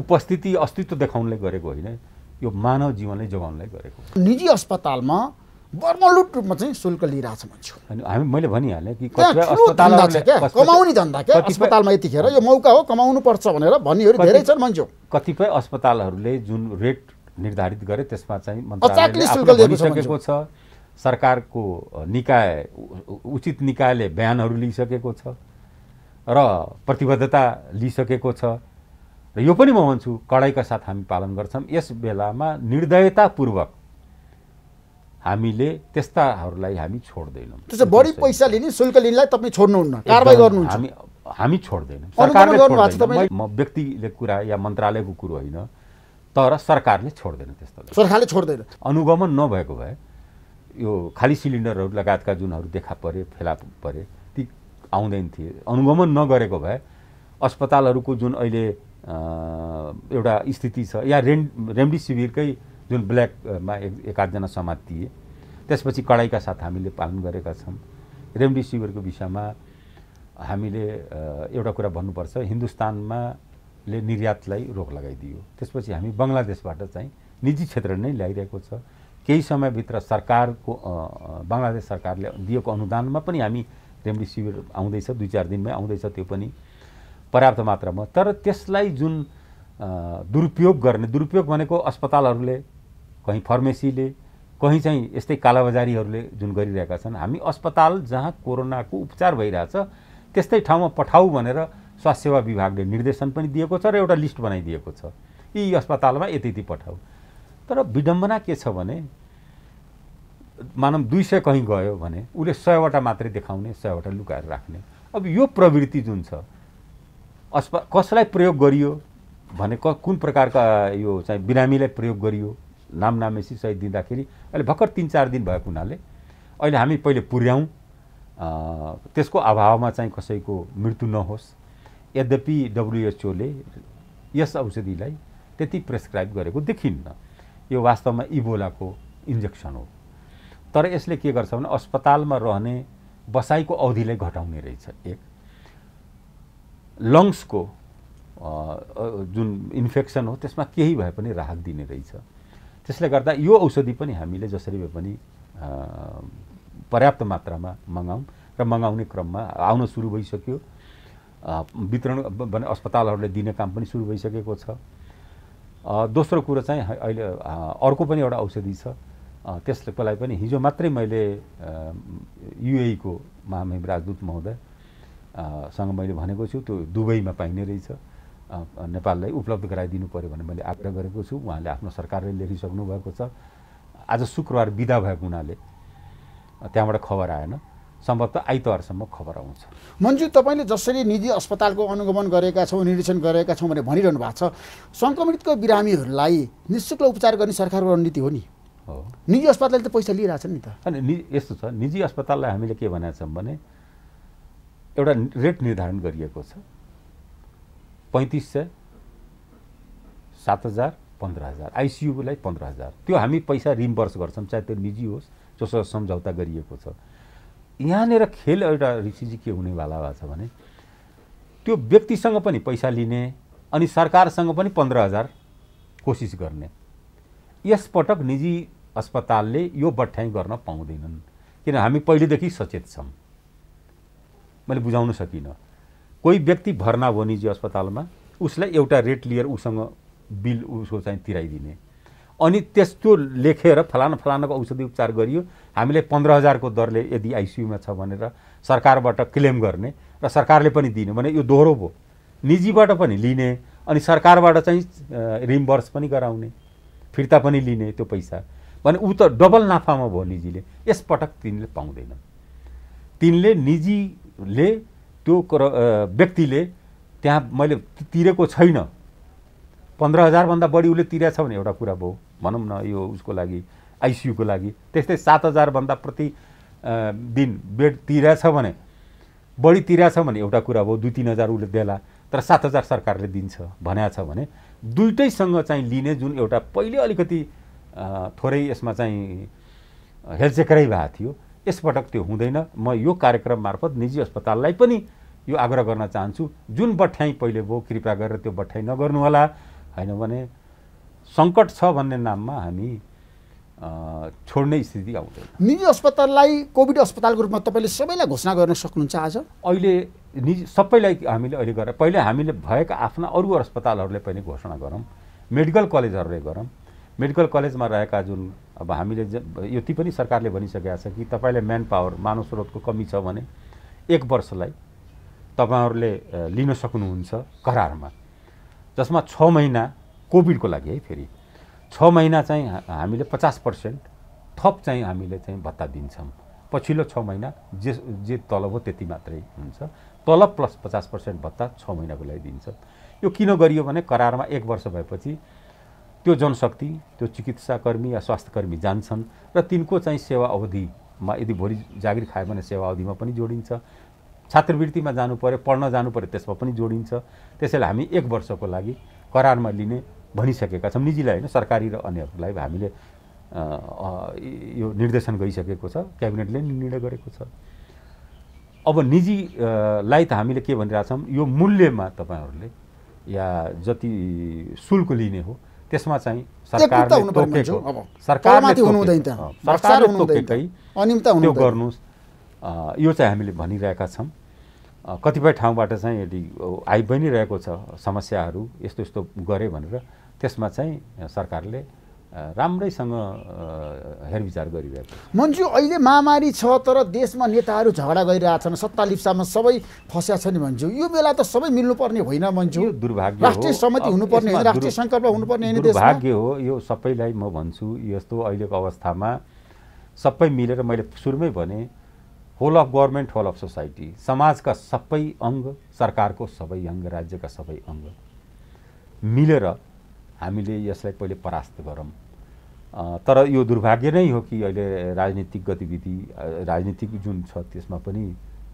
उपस्थिति अस्तित्व देखाउनलाई गरेको होइन यो मानव जीवनलाई जोगाउनलाई गरेको निजी अस्पतालमा बर्मलुट रूपमा चाहिँ शुल्क लिइरहेछ मान्छे हामी मैले भनिहालेँ कि कमाउने धन्दा क्या अस्पतालमा यतिखेर यो मौका हो कमाउनु पर्छ भनेर भन्नेहरू धेरै छन् मान्छे कतिपय अस्पतालहरूले जुन रेट निर्धारित गरे त्यसमा चाहिँ सकेको छ सरकारको निकाय उचित निकायले बयानहरू लिइसकेको छ र प्रतिबद्धता लिइसकेको छ र यो पनि म भन्छु कडाइका साथ हामी पालन गर्छौँ यस बेलामा निर्दयतापूर्वक हामीले त्यस्ताहरूलाई हामी छोड्दैनौँ त्यसो बढी पैसा लिने शुल्क लिनलाई तपाईँ छोड्नुहुन्न कारवाही गर्नुहुन्छ हामी हामी छोड्दैनौँ सरकारले म व्यक्तिले कुरा या मन्त्रालयको कुरो होइन तर सरकारले छोड्दैन त्यस्तो सरकारले छोड्दैन अनुगमन नभएको भए यो खाली सिलिन्डरहरू लगायतका जुनहरू देखा परे फेला परे ती आउँदैन थिए अनुगमन नगरेको भए अस्पतालहरूको जुन अहिले एउटा स्थिति छ या रेम रेमडिसिभिरकै जुन ब्ल्याकमा एक एकाधजना समातिए त्यसपछि कडाइका साथ हामीले पालन गरेका छौँ रेमडिसिभिरको विषयमा हामीले एउटा कुरा भन्नुपर्छ हिन्दुस्तानमा ले निर्यातलाई रोक लगाइदियो त्यसपछि हामी बङ्गलादेशबाट चाहिँ निजी क्षेत्र नै ल्याइरहेको छ केही समयभित्र सरकारको बङ्गलादेश सरकारले दिएको अनुदानमा पनि हामी रेमडिसिभिर आउँदैछ दुई चार दिनमै आउँदैछ त्यो पनि पर्याप्त मात्रामा तर त्यसलाई जुन दुरुपयोग गर्ने दुरुपयोग भनेको अस्पतालहरूले कहीँ फर्मेसीले कहीँ चाहिँ यस्तै कालाबजारीहरूले जुन गरिरहेका छन् हामी अस्पताल जहाँ कोरोनाको उपचार भइरहेछ त्यस्तै ठाउँमा पठाऊ भनेर स्वास्थ्य सेवा विभागले निर्देशन पनि दिएको छ र एउटा लिस्ट बनाइदिएको छ यी अस्पतालमा यति यति पठाऊ तर विडम्बना के छ भने मानव दुई सय कहीँ गयो भने उसले सयवटा मात्रै देखाउने सयवटा लुकाएर राख्ने अब यो प्रवृत्ति जुन छ अस्प कसलाई प्रयोग गरियो भने क कुन प्रकारका यो चाहिँ बिरामीलाई प्रयोग गरियो लामनामेसी सहित दिँदाखेरि अहिले भर्खर तिन चार दिन भएको हुनाले अहिले हामी पहिले पुर्याउँ त्यसको अभावमा चाहिँ कसैको मृत्यु नहोस् यद्यपि डब्लुएचओले यस औषधिलाई त्यति प्रेसक्राइब गरेको देखिन्न यो वास्तवमा इबोलाको इन्जेक्सन हो तर यसले के गर्छ भने अस्पतालमा रहने बसाइको अवधिलाई घटाउने रहेछ एक लङ्सको जुन इन्फेक्सन हो त्यसमा केही भए पनि राहत दिने रहेछ त्यसले गर्दा यो औषधि पनि हामीले जसरी भए पनि पर्याप्त मात्रामा मगाउँ र मगाउने क्रममा आउन सुरु भइसक्यो वितरण भने अस्पतालहरूले दिने काम पनि सुरु भइसकेको छ दोस्रो कुरो चाहिँ अहिले अर्को पनि एउटा औषधि छ त्यसको लागि पनि हिजो मात्रै मैले युएईको महामहिम राजदूत महोदयसँग मैले भनेको छु त्यो दुबईमा पाइने रहेछ नेपाललाई उपलब्ध गराइदिनु पऱ्यो भने मैले आग्रह गरेको छु उहाँले आफ्नो सरकारले लेखिसक्नु भएको छ आज शुक्रबार बिदा भएको हुनाले त्यहाँबाट खबर आएन सम्भवतः आइतबारसम्म खबर आउँछ मन्जु तपाईँले जसरी निजी अस्पतालको अनुगमन गरेका छौँ निरीक्षण गरेका छौँ भनेर भनिरहनु भएको छ सङ्क्रमितको बिरामीहरूलाई निशुल्क उपचार गर्ने सरकारको रणनीति हो नि हो निजी अस्पतालले त पैसा लिइरहेछन् नि त नि यस्तो छ निजी अस्पताललाई हामीले के भनेका छौँ भने एउटा रेट निर्धारण गरिएको छ पैँतिस सय सात हजार पन्ध्र हजार आइसियुलाई पन्ध्र हजार त्यो हामी पैसा रिम्बर्स गर्छौँ चाहे त्यो निजी होस् जोसँग सम्झौता गरिएको छ यहाँनिर खेल एउटा ऋषि चाहिँ के हुनेवाला भएको छ भने त्यो व्यक्तिसँग पनि पैसा लिने अनि सरकारसँग पनि पन्ध्र हजार कोसिस गर्ने यसपटक निजी अस्पतालले यो बठ्याइ गर्न पाउँदैनन् किन हामी पहिलेदेखि सचेत छौँ मैले बुझाउन सकिनँ कोही व्यक्ति भर्ना भयो निजी अस्पतालमा उसलाई एउटा रेट लिएर उसँग बिल उसको चाहिँ तिराइदिने अनि त्यस्तो लेखेर फलाना फलानाको औषधि उपचार गरियो हामीले पन्ध्र हजारको दरले यदि आइसियुमा छ भनेर सरकारबाट क्लेम गर्ने र सरकारले पनि दिने भने यो दोहोरो भयो निजीबाट पनि लिने अनि सरकारबाट चाहिँ रिम्बर्स पनि गराउने फिर्ता पनि लिने त्यो पैसा भने ऊ त डबल नाफामा भयो निजीले यसपटक तिनले पाउँदैन तिनले निजीले त्यो व्यक्तिले त्यहाँ मैले तिरेको छैन पन्ध्र हजारभन्दा बढी उसले तिरेछ भने एउटा कुरा भयो भनौँ न यो उसको लागि आइसियुको लागि त्यस्तै सात हजारभन्दा प्रति दिन बेड तिरेछ भने बढी तिरेछ भने एउटा कुरा भयो दुई तिन हजार उसले देला तर सात हजार सरकारले दिन्छ भन्या छ भने दुइटैसँग चाहिँ लिने जुन एउटा पहिले अलिकति थोरै यसमा चाहिँ हेलचेक्राइ भएको थियो यसपटक त्यो हुँदैन म यो कार्यक्रम मार्फत निजी अस्पताललाई पनि यो आग्रह गर्न चाहन्छु जुन बठ्याइ पहिले भयो कृपया गरेर त्यो बठ्याइ नगर्नुहोला होइन भने सङ्कट छ भन्ने नाममा हामी छोड्ने स्थिति आउँदैन निजी अस्पताललाई कोभिड अस्पतालको रूपमा तपाईँले सबैलाई घोषणा गर्न सक्नुहुन्छ आज अहिले निजी सबैलाई हामीले अहिले गरेर पहिले हामीले भएका आफ्ना अरू अस्पतालहरूले पनि घोषणा गरौँ मेडिकल कलेजहरूले गरौँ मेडिकल कलेजमा रहेका जुन अब हामीले यति पनि सरकारले भनिसकेका छ कि तपाईँले म्यान पावर मानव स्रोतको कमी छ भने एक वर्षलाई तपाईँहरूले लिन सक्नुहुन्छ करारमा जसमा छ महिना कोभिडको लागि है फेरि छ महिना चाहिँ हामीले पचास पर्सेन्ट थप चाहिँ हामीले चाहिँ भत्ता दिन्छौँ पछिल्लो छ महिना जे जे तलब हो त्यति मात्रै हुन्छ तलब प्लस पचास पर्सेन्ट भत्ता छ महिनाको लागि दिन्छ यो किन गरियो भने करारमा एक वर्ष भएपछि त्यो जनशक्ति त्यो चिकित्साकर्मी या स्वास्थ्यकर्मी जान्छन् र तिनको चाहिँ सेवा अवधिमा यदि भोलि जागिर खायो भने सेवा अवधिमा पनि जोडिन्छ छात्रवृत्तिमा जानु पऱ्यो पढ्न जानु पऱ्यो त्यसमा पनि जोडिन्छ त्यसैले हामी एक वर्षको लागि करारमा लिने भनिसकेका छौँ निजीलाई होइन सरकारी र अन्यहरूलाई हामीले यो निर्देशन गइसकेको छ क्याबिनेटले निर्णय गरेको छ अब निजीलाई त हामीले के भनिरहेछौँ यो मूल्यमा तपाईँहरूले या जति शुल्क लिने हो त्यसमा चाहिँ सरकारले तोकेको सरकारले त्यो गर्नुहोस् यो चाहिँ हामीले भनिरहेका छौँ कतिपय ठाउँबाट चाहिँ यदि आइ पनि रहेको छ समस्याहरू यस्तो यस्तो गरे भनेर त्यसमा चाहिँ सरकारले राम्रैसँग हेरविचार गरिरहेको छ मन्जु अहिले महामारी छ तर देशमा नेताहरू झगडा गरिरहेछन् सत्ता लिप्सामा सबै फस्या नि भन्छु यो बेला त सबै मिल्नुपर्ने होइन मन्जु दुर्भाग्य राष्ट्रिय समिति हुनुपर्ने होइन राष्ट्रिय सङ्कल्प हुनुपर्ने दुर्भाग्य हो यो सबैलाई म भन्छु यस्तो अहिलेको अवस्थामा सबै मिलेर मैले सुरुमै भने whole of government whole of society समाजका सबै अङ्ग सरकारको सबै अङ्ग राज्यका सबै अङ्ग मिलेर हामीले यसलाई पहिले परास्त गरौँ तर यो दुर्भाग्य नै हो कि अहिले राजनीतिक गतिविधि राजनीतिक जुन छ त्यसमा पनि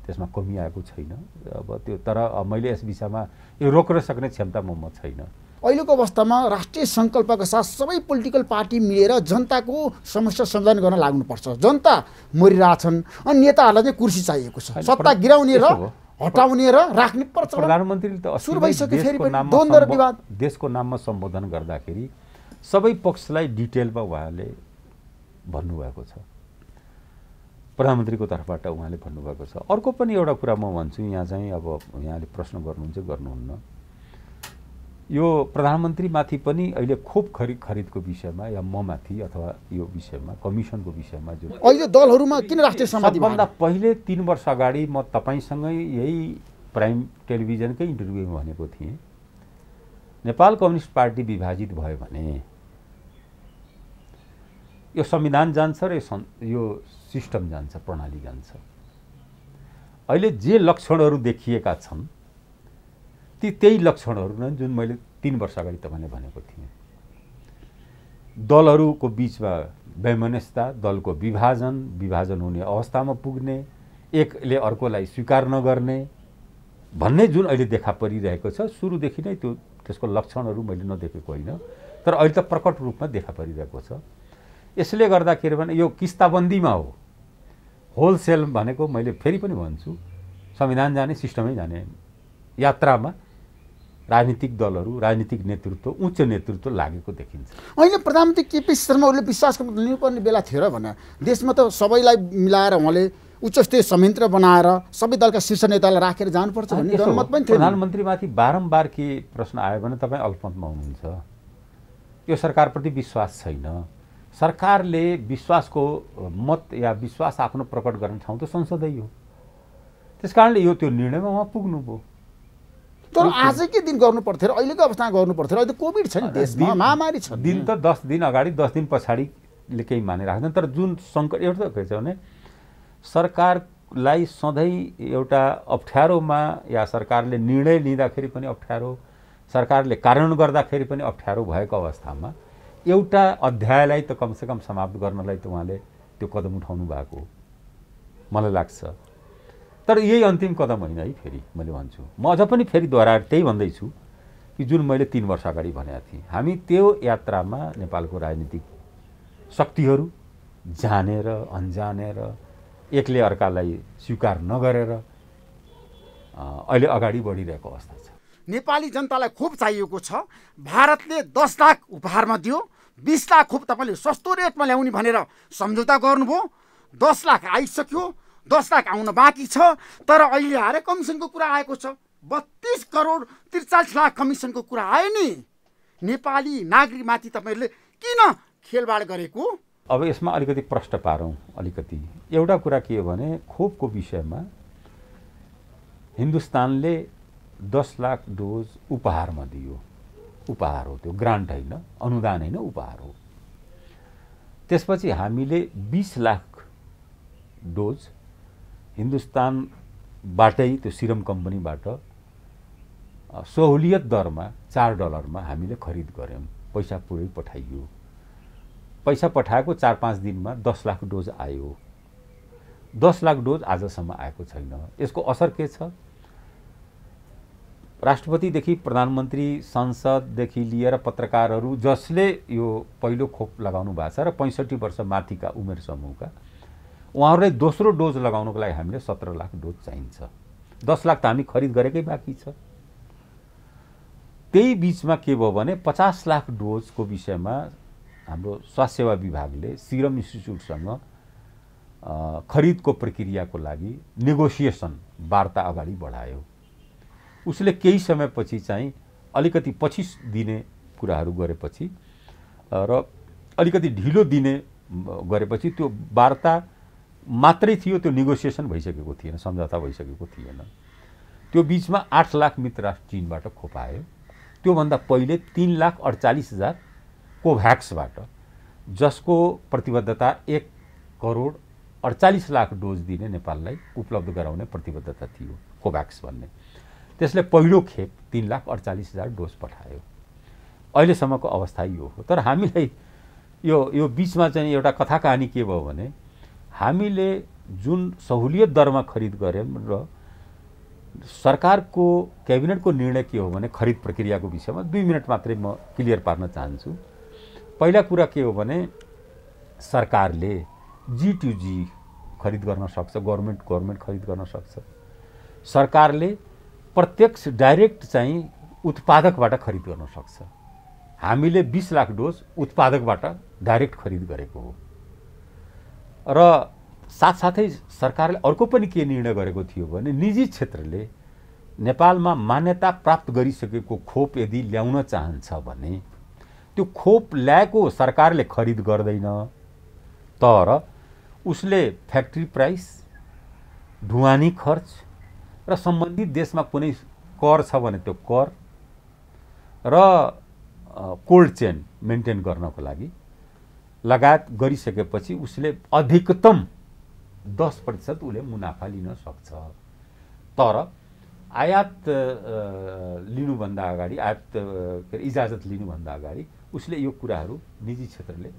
त्यसमा कमी आएको छैन अब त्यो तर मैले यस विषयमा यो रोक्न सक्ने क्षमता म छैन अहिलेको अवस्थामा राष्ट्रिय सङ्कल्पका साथ सबै पोलिटिकल पार्टी मिलेर जनताको समस्या समाधान गर्न लाग्नुपर्छ जनता मरिरहेछन् अनि नेताहरूलाई चाहिँ कुर्सी चाहिएको छ सत्ता गिराउने र हटाउने र राख्ने प्रधानमन्त्रीले त सुरु भइसक्यो विवाद देशको नाममा सम्बोधन गर्दाखेरि सबै पक्षलाई डिटेलमा उहाँले भन्नुभएको छ प्रधानमन्त्रीको तर्फबाट उहाँले भन्नुभएको छ अर्को पनि एउटा कुरा म भन्छु यहाँ चाहिँ अब यहाँले प्रश्न गर्नुहुन्छ गर्नुहुन्न यो प्रधानमन्त्रीमाथि पनि अहिले खोप खरिद खरिदको विषयमा या ममाथि अथवा यो विषयमा कमिसनको विषयमा जो अहिले दलहरूमा किन राष्ट्रिय सबभन्दा पहिले तिन वर्ष अगाडि म तपाईँसँगै यही प्राइम टेलिभिजनकै इन्टरभ्यूमा भनेको थिएँ नेपाल कम्युनिस्ट पार्टी विभाजित भयो भने यो संविधान जान्छ र यो सिस्टम जान्छ प्रणाली जान्छ अहिले जे लक्षणहरू देखिएका छन् ती त्यही लक्षणहरू नै जुन मैले तिन वर्ष अगाडि तपाईँले भनेको थिएँ दलहरूको बिचमा वैमनस्यता दलको विभाजन विभाजन हुने अवस्थामा पुग्ने एकले अर्कोलाई स्वीकार नगर्ने भन्ने जुन अहिले देखा परिरहेको छ सुरुदेखि नै त्यो त्यसको लक्षणहरू मैले नदेखेको होइन तर अहिले त प्रकट रूपमा देखा परिरहेको छ यसले गर्दाखेरि भने यो किस्ताबन्दीमा हो होलसेल भनेको मैले फेरि पनि भन्छु संविधान जाने सिस्टमै जाने यात्रामा राजनीतिक दलहरू राजनीतिक नेतृत्व उच्च नेतृत्व लागेको देखिन्छ अहिले प्रधानमन्त्री केपी शर्मा उसले विश्वास लिनुपर्ने बेला थियो र भने देशमा त सबैलाई मिलाएर उहाँले स्तरीय संयन्त्र बनाएर सबै दलका शीर्ष नेतालाई राखेर जानुपर्छ भन्ने जनमत पनि थियो प्रधानमन्त्रीमाथि बारम्बार के प्रश्न आयो भने तपाईँ अल्पमतमा हुनुहुन्छ यो सरकारप्रति विश्वास छैन सरकारले विश्वासको मत या विश्वास आफ्नो प्रकट गर्ने ठाउँ त संसदै हो त्यस कारणले यो त्यो निर्णयमा उहाँ पुग्नुभयो तर आजकै दिन गर्नु पर्थ्यो र अहिलेको अवस्थामा गर्नु पर्थ्यो अहिले कोभिड छ नि देशमा महामारी छ दिन त दस दिन अगाडि दस दिन पछाडिले केही माने राख्दैन तर जुन सङ्कट एउटा के छ भने सरकारलाई सधैँ एउटा अप्ठ्यारोमा या सरकारले निर्णय लिँदाखेरि पनि अप्ठ्यारो सरकारले कारण गर्दाखेरि पनि अप्ठ्यारो भएको अवस्थामा एउटा अध्यायलाई त कमसेकम समाप्त गर्नलाई त उहाँले त्यो कदम उठाउनु भएको हो मलाई लाग्छ तर यही अन्तिम कदम होइन है फेरि मैले भन्छु म अझ पनि फेरि दोहोऱ्याएर त्यही भन्दैछु कि जुन मैले तिन वर्ष अगाडि भनेको थिएँ हामी त्यो यात्रामा नेपालको राजनीतिक शक्तिहरू जानेर अन्जानेर एकले अर्कालाई स्वीकार नगरेर अहिले अगाडि बढिरहेको अवस्था छ नेपाली जनतालाई खोप चाहिएको छ भारतले दस लाख उपहारमा दियो बिस लाख खोप तपाईँले सस्तो रेटमा ल्याउने भनेर सम्झौता गर्नुभयो दस लाख आइसक्यो दस लाख आउन बाँकी छ तर अहिले आएर कमिसनको कुरा आएको छ बत्तिस करोड त्रिचालिस लाख कमिसनको कुरा आयो नि नेपाली नागरिकमाथि तपाईँहरूले किन खेलबाड गरेको अब यसमा अलिकति प्रश्न पारौँ अलिकति एउटा कुरा के हो भने खोपको विषयमा हिन्दुस्तानले दस लाख डोज उपहारमा दियो उपहार हो त्यो ग्रान्ट होइन अनुदान होइन उपहार हो त्यसपछि हामीले बिस लाख डोज हिन्दुस्तानबाटै त्यो सिरम कम्पनीबाट सहुलियत दरमा चार डलरमा हामीले खरिद गऱ्यौँ पैसा पुरै पठाइयो पैसा पठाएको चार पाँच दिनमा दस लाख डोज आयो दस लाख डोज आजसम्म आएको छैन यसको असर के छ राष्ट्रपतिदेखि प्रधानमन्त्री संसददेखि लिएर पत्रकारहरू जसले यो पहिलो खोप लगाउनु भएको छ र पैँसठी वर्ष माथिका उमेर समूहका उहाँहरूलाई दोस्रो डोज लगाउनुको लागि हामीले सत्र लाख डोज चाहिन्छ दस लाख त हामी खरिद गरेकै बाँकी छ त्यही बिचमा के भयो भने पचास लाख डोजको विषयमा हाम्रो स्वास्थ्य सेवा विभागले सिरम इन्स्टिच्युटसँग खरिदको प्रक्रियाको लागि नेगोसिएसन वार्ता अगाडि बढायो उसले केही समयपछि चाहिँ अलिकति पछि दिने कुराहरू गरेपछि र अलिकति ढिलो दिने गरेपछि त्यो वार्ता मात्रै थियो त्यो नेगोसिएसन भइसकेको थिएन सम्झौता भइसकेको थिएन त्यो बिचमा आठ लाख मित्र राष्ट्र चिनबाट खोपायो त्योभन्दा पहिले तिन लाख अडचालिस हजार कोभ्याक्सबाट जसको प्रतिबद्धता एक करोड अडचालिस लाख डोज दिने नेपाललाई उपलब्ध गराउने प्रतिबद्धता थियो कोभ्याक्स भन्ने त्यसले पहिलो खेप तिन लाख अडचालिस हजार डोज पठायो अहिलेसम्मको अवस्था यो हो तर हामीलाई यो यो बिचमा चाहिँ एउटा कथा कहानी के भयो भने हामीले जुन सहुलियत दरमा खरिद गऱ्यौँ र सरकारको क्याबिनेटको निर्णय के हो भने खरिद प्रक्रियाको विषयमा दुई मिनट मात्रै म क्लियर पार्न चाहन्छु पहिला कुरा के हो भने सरकारले जी टु जी खरिद गर्न सक्छ गभर्मेन्ट गभर्मेन्ट खरिद गर्न सक्छ सरकारले प्रत्यक्ष डाइरेक्ट चाहिँ उत्पादकबाट खरिद गर्न सक्छ हामीले बिस लाख डोज उत्पादकबाट डाइरेक्ट खरिद गरेको हो र साथसाथै सरकारले अर्को पनि के निर्णय गरेको थियो भने निजी क्षेत्रले नेपालमा मान्यता प्राप्त गरिसकेको खोप यदि ल्याउन चाहन्छ भने त्यो खोप ल्याएको सरकारले खरिद गर्दैन तर उसले फ्याक्ट्री प्राइस ढुवानी खर्च र सम्बन्धित देशमा कुनै कर छ भने त्यो कर र कोल्ड चेन मेन्टेन गर्नको लागि लगायत गरिसकेपछि उसले अधिकतम दस प्रतिशत उसले मुनाफा लिन सक्छ तर आयात लिनुभन्दा अगाडि आयात के अरे इजाजत लिनुभन्दा अगाडि उसले यो कुराहरू निजी क्षेत्रले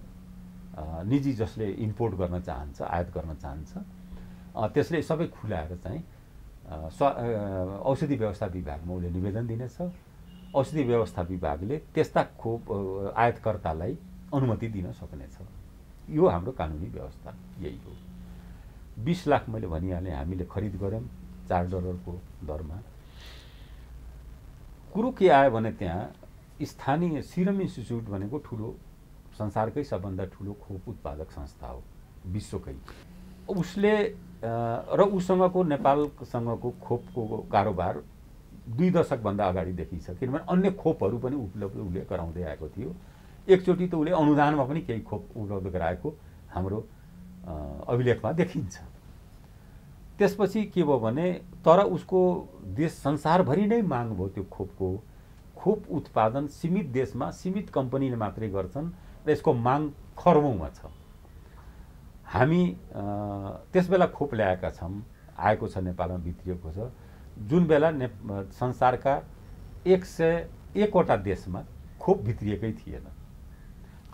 निजी जसले इम्पोर्ट गर्न चाहन्छ आयात गर्न चाहन्छ त्यसले सबै खुलाएर चाहिँ स्व औषधि व्यवस्था विभागमा उसले निवेदन दिनेछ औषधि व्यवस्था विभागले त्यस्ता खोप आयातकर्तालाई अनुमति दिन सक्नेछ यो हाम्रो कानुनी व्यवस्था यही हो बिस लाख मैले भनिहालेँ हामीले खरिद गऱ्यौँ चार डलरको दरमा कुरो के आयो भने त्यहाँ स्थानीय सिरम इन्स्टिच्युट भनेको ठुलो संसारकै सबभन्दा ठुलो खोप उत्पादक संस्था हो विश्वकै उसले र उसँगको नेपालसँगको खोपको कारोबार दुई दशकभन्दा अगाडिदेखि छ किनभने अन्य खोपहरू पनि उपलब्ध उसले गराउँदै आएको थियो एकचोटि त उसले अनुदानमा पनि केही खोप उपलब्ध गराएको हाम्रो अभिलेखमा देखिन्छ त्यसपछि के भयो भने तर उसको देश संसारभरि नै माग भयो त्यो खोपको खोप उत्पादन सीमित देशमा सीमित कम्पनीले मात्रै गर्छन् र यसको माग खरौँमा छ हामी त्यसबेला खोप ल्याएका छौँ आएको छ नेपालमा भित्रिएको छ जुन बेला ने संसारका एक सय एकवटा देशमा खोप भित्रिएकै थिएन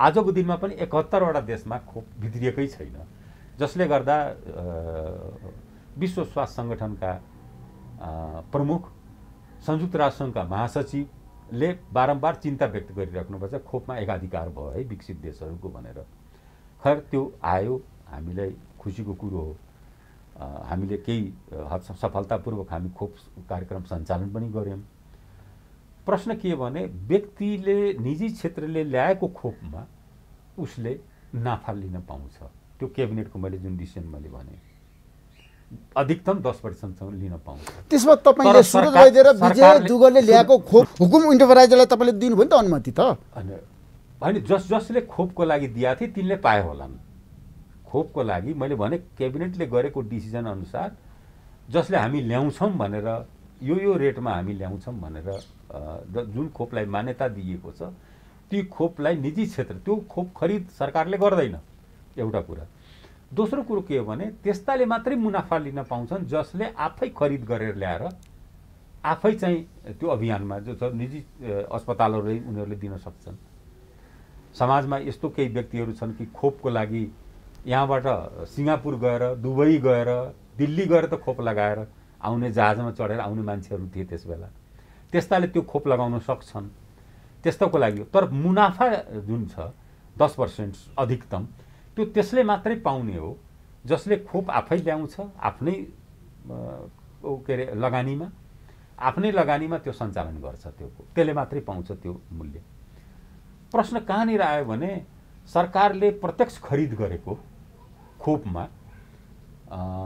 आजको दिनमा पनि एकहत्तरवटा देशमा खोप भित्रिएकै छैन जसले गर्दा विश्व स्वास्थ्य सङ्गठनका प्रमुख संयुक्त राष्ट्रसङ्घका महासचिवले बारम्बार चिन्ता व्यक्त गरिराख्नुपर्छ खोपमा एकाधिकार भयो है विकसित देशहरूको भनेर खैर त्यो आयो हामीलाई खुसीको कुरो हो हामीले केही हद सफलतापूर्वक हामी खोप कार्यक्रम सञ्चालन पनि गऱ्यौँ प्रश्न के भने व्यक्तिले निजी क्षेत्रले ल्याएको खोपमा उसले नाफा लिन पाउँछ त्यो क्याबिनेटको मैले जुन डिसिजन मैले भने अधिकतम दस पर्सेन्टसम्म लिन पाउँछ त्यसमा तपाईँले वैद्य र विजय दुगलले ल्याएको खोप हुकुम इन्टरप्राइजरलाई तपाईँले दिनुभयो नि त अनुमति त होइन जस जसले खोपको लागि दिएको थिए तिनले पाए होलान् खोपको लागि मैले भने क्याबिनेटले गरेको डिसिजन अनुसार जसले हामी ल्याउँछौँ भनेर यो यो रेटमा हामी ल्याउँछौँ भनेर जुन खोपलाई मान्यता दिइएको छ ती खोपलाई निजी क्षेत्र त्यो खोप खरिद सरकारले गर्दैन एउटा कुरा दोस्रो कुरो के हो भने त्यस्ताले मात्रै मुनाफा लिन पाउँछन् जसले आफै खरिद गरेर ल्याएर आफै चाहिँ त्यो अभियानमा जो छ निजी अस्पतालहरूले उनीहरूले दिन सक्छन् समाजमा यस्तो केही व्यक्तिहरू छन् कि खोपको लागि यहाँबाट सिङ्गापुर गएर दुबई गएर दिल्ली गएर त खोप लगाएर आउने जहाजमा चढेर आउने मान्छेहरू थिए त्यस बेला त्यस्ताले त्यो खोप लगाउन सक्छन् त्यस्तोको लागि हो तर मुनाफा जुन छ दस पर्सेन्ट अधिकतम त्यो त्यसले मात्रै पाउने हो जसले खोप आफै ल्याउँछ आफ्नै के अरे लगानीमा आफ्नै लगानीमा त्यो सञ्चालन गर्छ त्यो त्यसले मात्रै पाउँछ त्यो मूल्य प्रश्न कहाँनिर आयो भने सरकारले प्रत्यक्ष खरिद गरेको खोपमा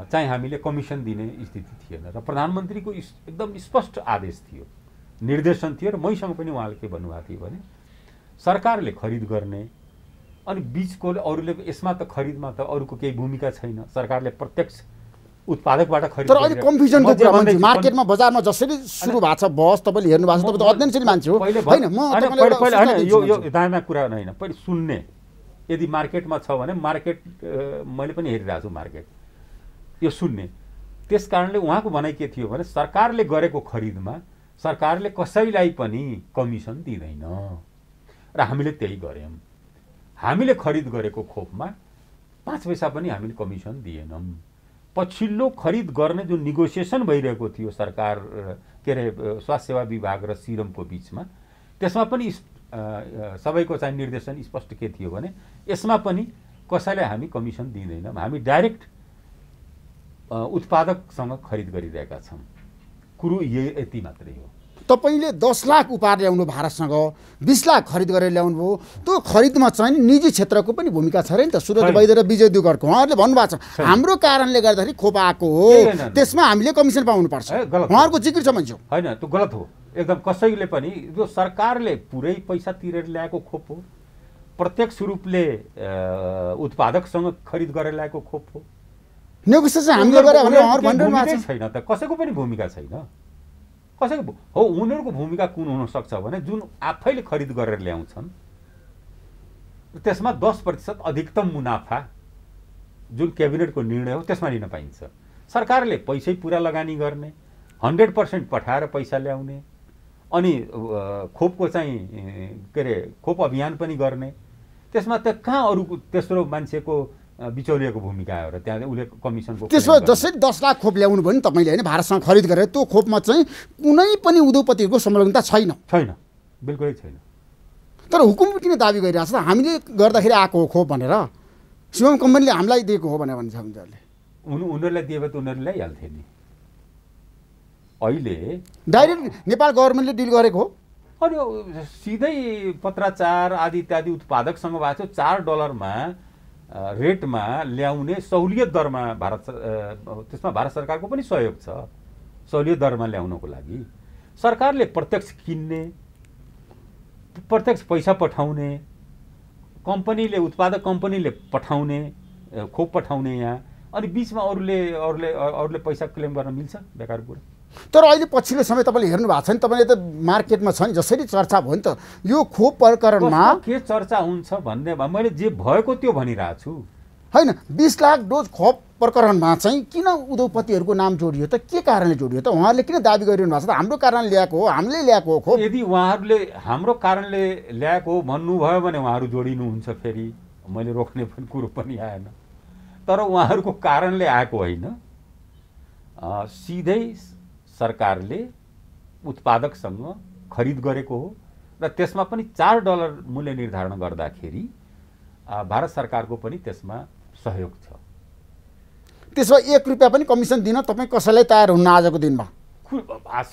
चाहिँ हामीले कमिसन दिने स्थिति थिएन र प्रधानमन्त्रीको एकदम स्पष्ट आदेश थियो निर्देशन थियो र मैसँग पनि उहाँले के भन्नुभएको थियो भने सरकारले खरिद गर्ने अनि बिचको अरूले यसमा त खरिदमा त अरूको केही भूमिका छैन सरकारले प्रत्यक्ष उत्पादकबाट खरिद तर अहिले कन्फ्युजनको कुरा मार्केटमा बजारमा जसरी सुरु भएको छ बहस तपाईँले हेर्नु भएको छ तपाईँ त अध्ययनशील मान्छे होइन होइन यो यो दायाँ कुरा होइन पहिले सुन्ने यदि मार्केटमा छ भने मार्केट मैले पनि हेरिरहेको छु मार्केट यो सुन्ने त्यस कारणले उहाँको भनाइ के थियो भने सरकारले गरेको खरिदमा सरकारले कसैलाई पनि कमिसन दिँदैन र हामीले त्यही गऱ्यौँ हामीले खरिद गरेको खोपमा पाँच पैसा पनि हामीले कमिसन दिएनौँ पछिल्लो खरिद गर्ने जुन निगोसिएसन भइरहेको थियो सरकार के अरे स्वास्थ्य सेवा विभाग र सिरमको बिचमा त्यसमा पनि सबैको चाहिँ निर्देशन स्पष्ट के थियो भने यसमा पनि कसैलाई हामी कमिसन दिँदैनौँ हामी डाइरेक्ट उत्पादकसँग खरिद गरिरहेका छौँ कुरो यति मात्रै हो तपाईँले दस लाख उपहार ल्याउनु भारतसँग बिस लाख खरिद गरेर ल्याउनुभयो त्यो खरिदमा चाहिँ निजी क्षेत्रको पनि भूमिका छ र नि त सुरज वैद्य र विजय दुगरको उहाँहरूले भन्नुभएको छ हाम्रो कारणले गर्दाखेरि खोप आएको हो त्यसमा हामीले कमिसन पाउनुपर्छ उहाँहरूको जिकिर छ मान्छे होइन त्यो गलत हो एकदम कसैले पनि यो सरकारले पुरै पैसा तिरेर ल्याएको खोप हो प्रत्यक्ष रूपले उत्पादकसँग खरिद गरेर ल्याएको खोप हो छैन त कसैको पनि भूमिका छैन कसैको हो उनीहरूको भूमिका कुन हुनसक्छ भने जुन आफैले खरिद गरेर ल्याउँछन् त्यसमा दस प्रतिशत अधिकतम मुनाफा जुन क्याबिनेटको निर्णय हो त्यसमा लिन पाइन्छ सरकारले पैसै पुरा लगानी गर्ने हन्ड्रेड पर्सेन्ट पठाएर पैसा ल्याउने अनि खोपको चाहिँ के अरे खोप अभियान पनि गर्ने त्यसमा त कहाँ अरू तेस्रो मान्छेको बिचौलियाको भूमिका आयो र त्यहाँ उसले कमिसनको त्यसो जसरी दस लाख खोप ल्याउनु भयो नि तपाईँले होइन भारतसँग खरिद गरेर त्यो खोपमा चाहिँ कुनै पनि उद्योगपतिहरूको संलग्नता छैन छैन बिल्कुलै छैन तर हुकुम किन दावी गरिरहेको छ हामीले गर्दाखेरि आएको हो खोप भनेर सिमम कम्पनीले हामीलाई दिएको हो भनेर भन्छ उनीहरूले उनीहरूलाई दिए त उनीहरूले ल्याइहाल्थे नि अहिले डाइरेक्ट नेपाल गभर्मेन्टले डिल गरेको हो अनि सिधै पत्राचार आदि इत्यादि उत्पादकसँग भएको थियो चार डलरमा रेटमा ल्याउने सहुलियत दरमा भारत त्यसमा भारत सरकारको पनि सहयोग छ सहुलियत दरमा ल्याउनको लागि सरकारले प्रत्यक्ष किन्ने प्रत्यक्ष पैसा पठाउने कम्पनीले उत्पादक कम्पनीले पठाउने खोप पठाउने यहाँ अनि बिचमा अरूले अरूले अरूले पैसा क्लेम गर्न मिल्छ बेकार कुरा तर अहिले पछिल्लो समय तपाईँले हेर्नु भएको छ नि तपाईँले त मार्केटमा छ नि जसरी चर्चा भयो नि त यो खोप प्रकरणमा के चर्चा हुन्छ भन्ने मैले जे भएको त्यो भनिरहेको छु होइन बिस लाख डोज खोप प्रकरणमा चाहिँ किन उद्योगपतिहरूको नाम जोडियो त के कारणले जोडियो त उहाँहरूले किन दावी गरिरहनु भएको छ त हाम्रो कारणले ल्याएको हो हामीले ल्याएको हो खोप यदि उहाँहरूले हाम्रो कारणले ल्याएको हो भन्नुभयो भने उहाँहरू जोडिनुहुन्छ फेरि मैले रोक्ने पनि कुरो पनि आएन तर उहाँहरूको कारणले आएको होइन सिधै सरकारले उत्पादकसँग खरिद गरेको हो र त्यसमा पनि चार डलर मूल्य निर्धारण गर्दाखेरि भारत सरकारको पनि त्यसमा सहयोग छ त्यसमा एक रुपियाँ पनि कमिसन दिन तपाईँ कसैलाई तयार हुन्न आजको दिनमा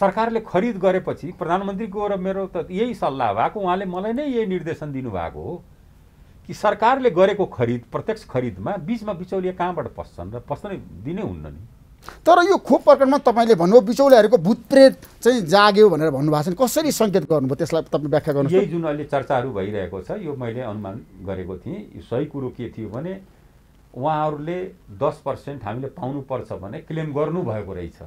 सरकारले खरिद गरेपछि प्रधानमन्त्रीको र मेरो त यही सल्लाह भएको उहाँले मलाई नै यही निर्देशन दिनुभएको हो कि सरकारले गरेको खरिद प्रत्यक्ष खरिदमा बिचमा बिचौलिया कहाँबाट पस्छन् र पस्नै दिनै हुन्न नि तर यो खोप प्रकरणमा तपाईँले भन्नुभयो बिचौलाहरूको भूतप्रेत चाहिँ जाग्यो भनेर भन्नुभएको छ कसरी सङ्केत गर्नुभयो त्यसलाई तपाईँ व्याख्या गर्नु यही जुन अहिले चर्चाहरू भइरहेको छ यो मैले अनुमान गरेको थिएँ यो सही कुरो के थियो भने उहाँहरूले दस पर्सेन्ट हामीले पाउनुपर्छ भने क्लेम गर्नुभएको रहेछ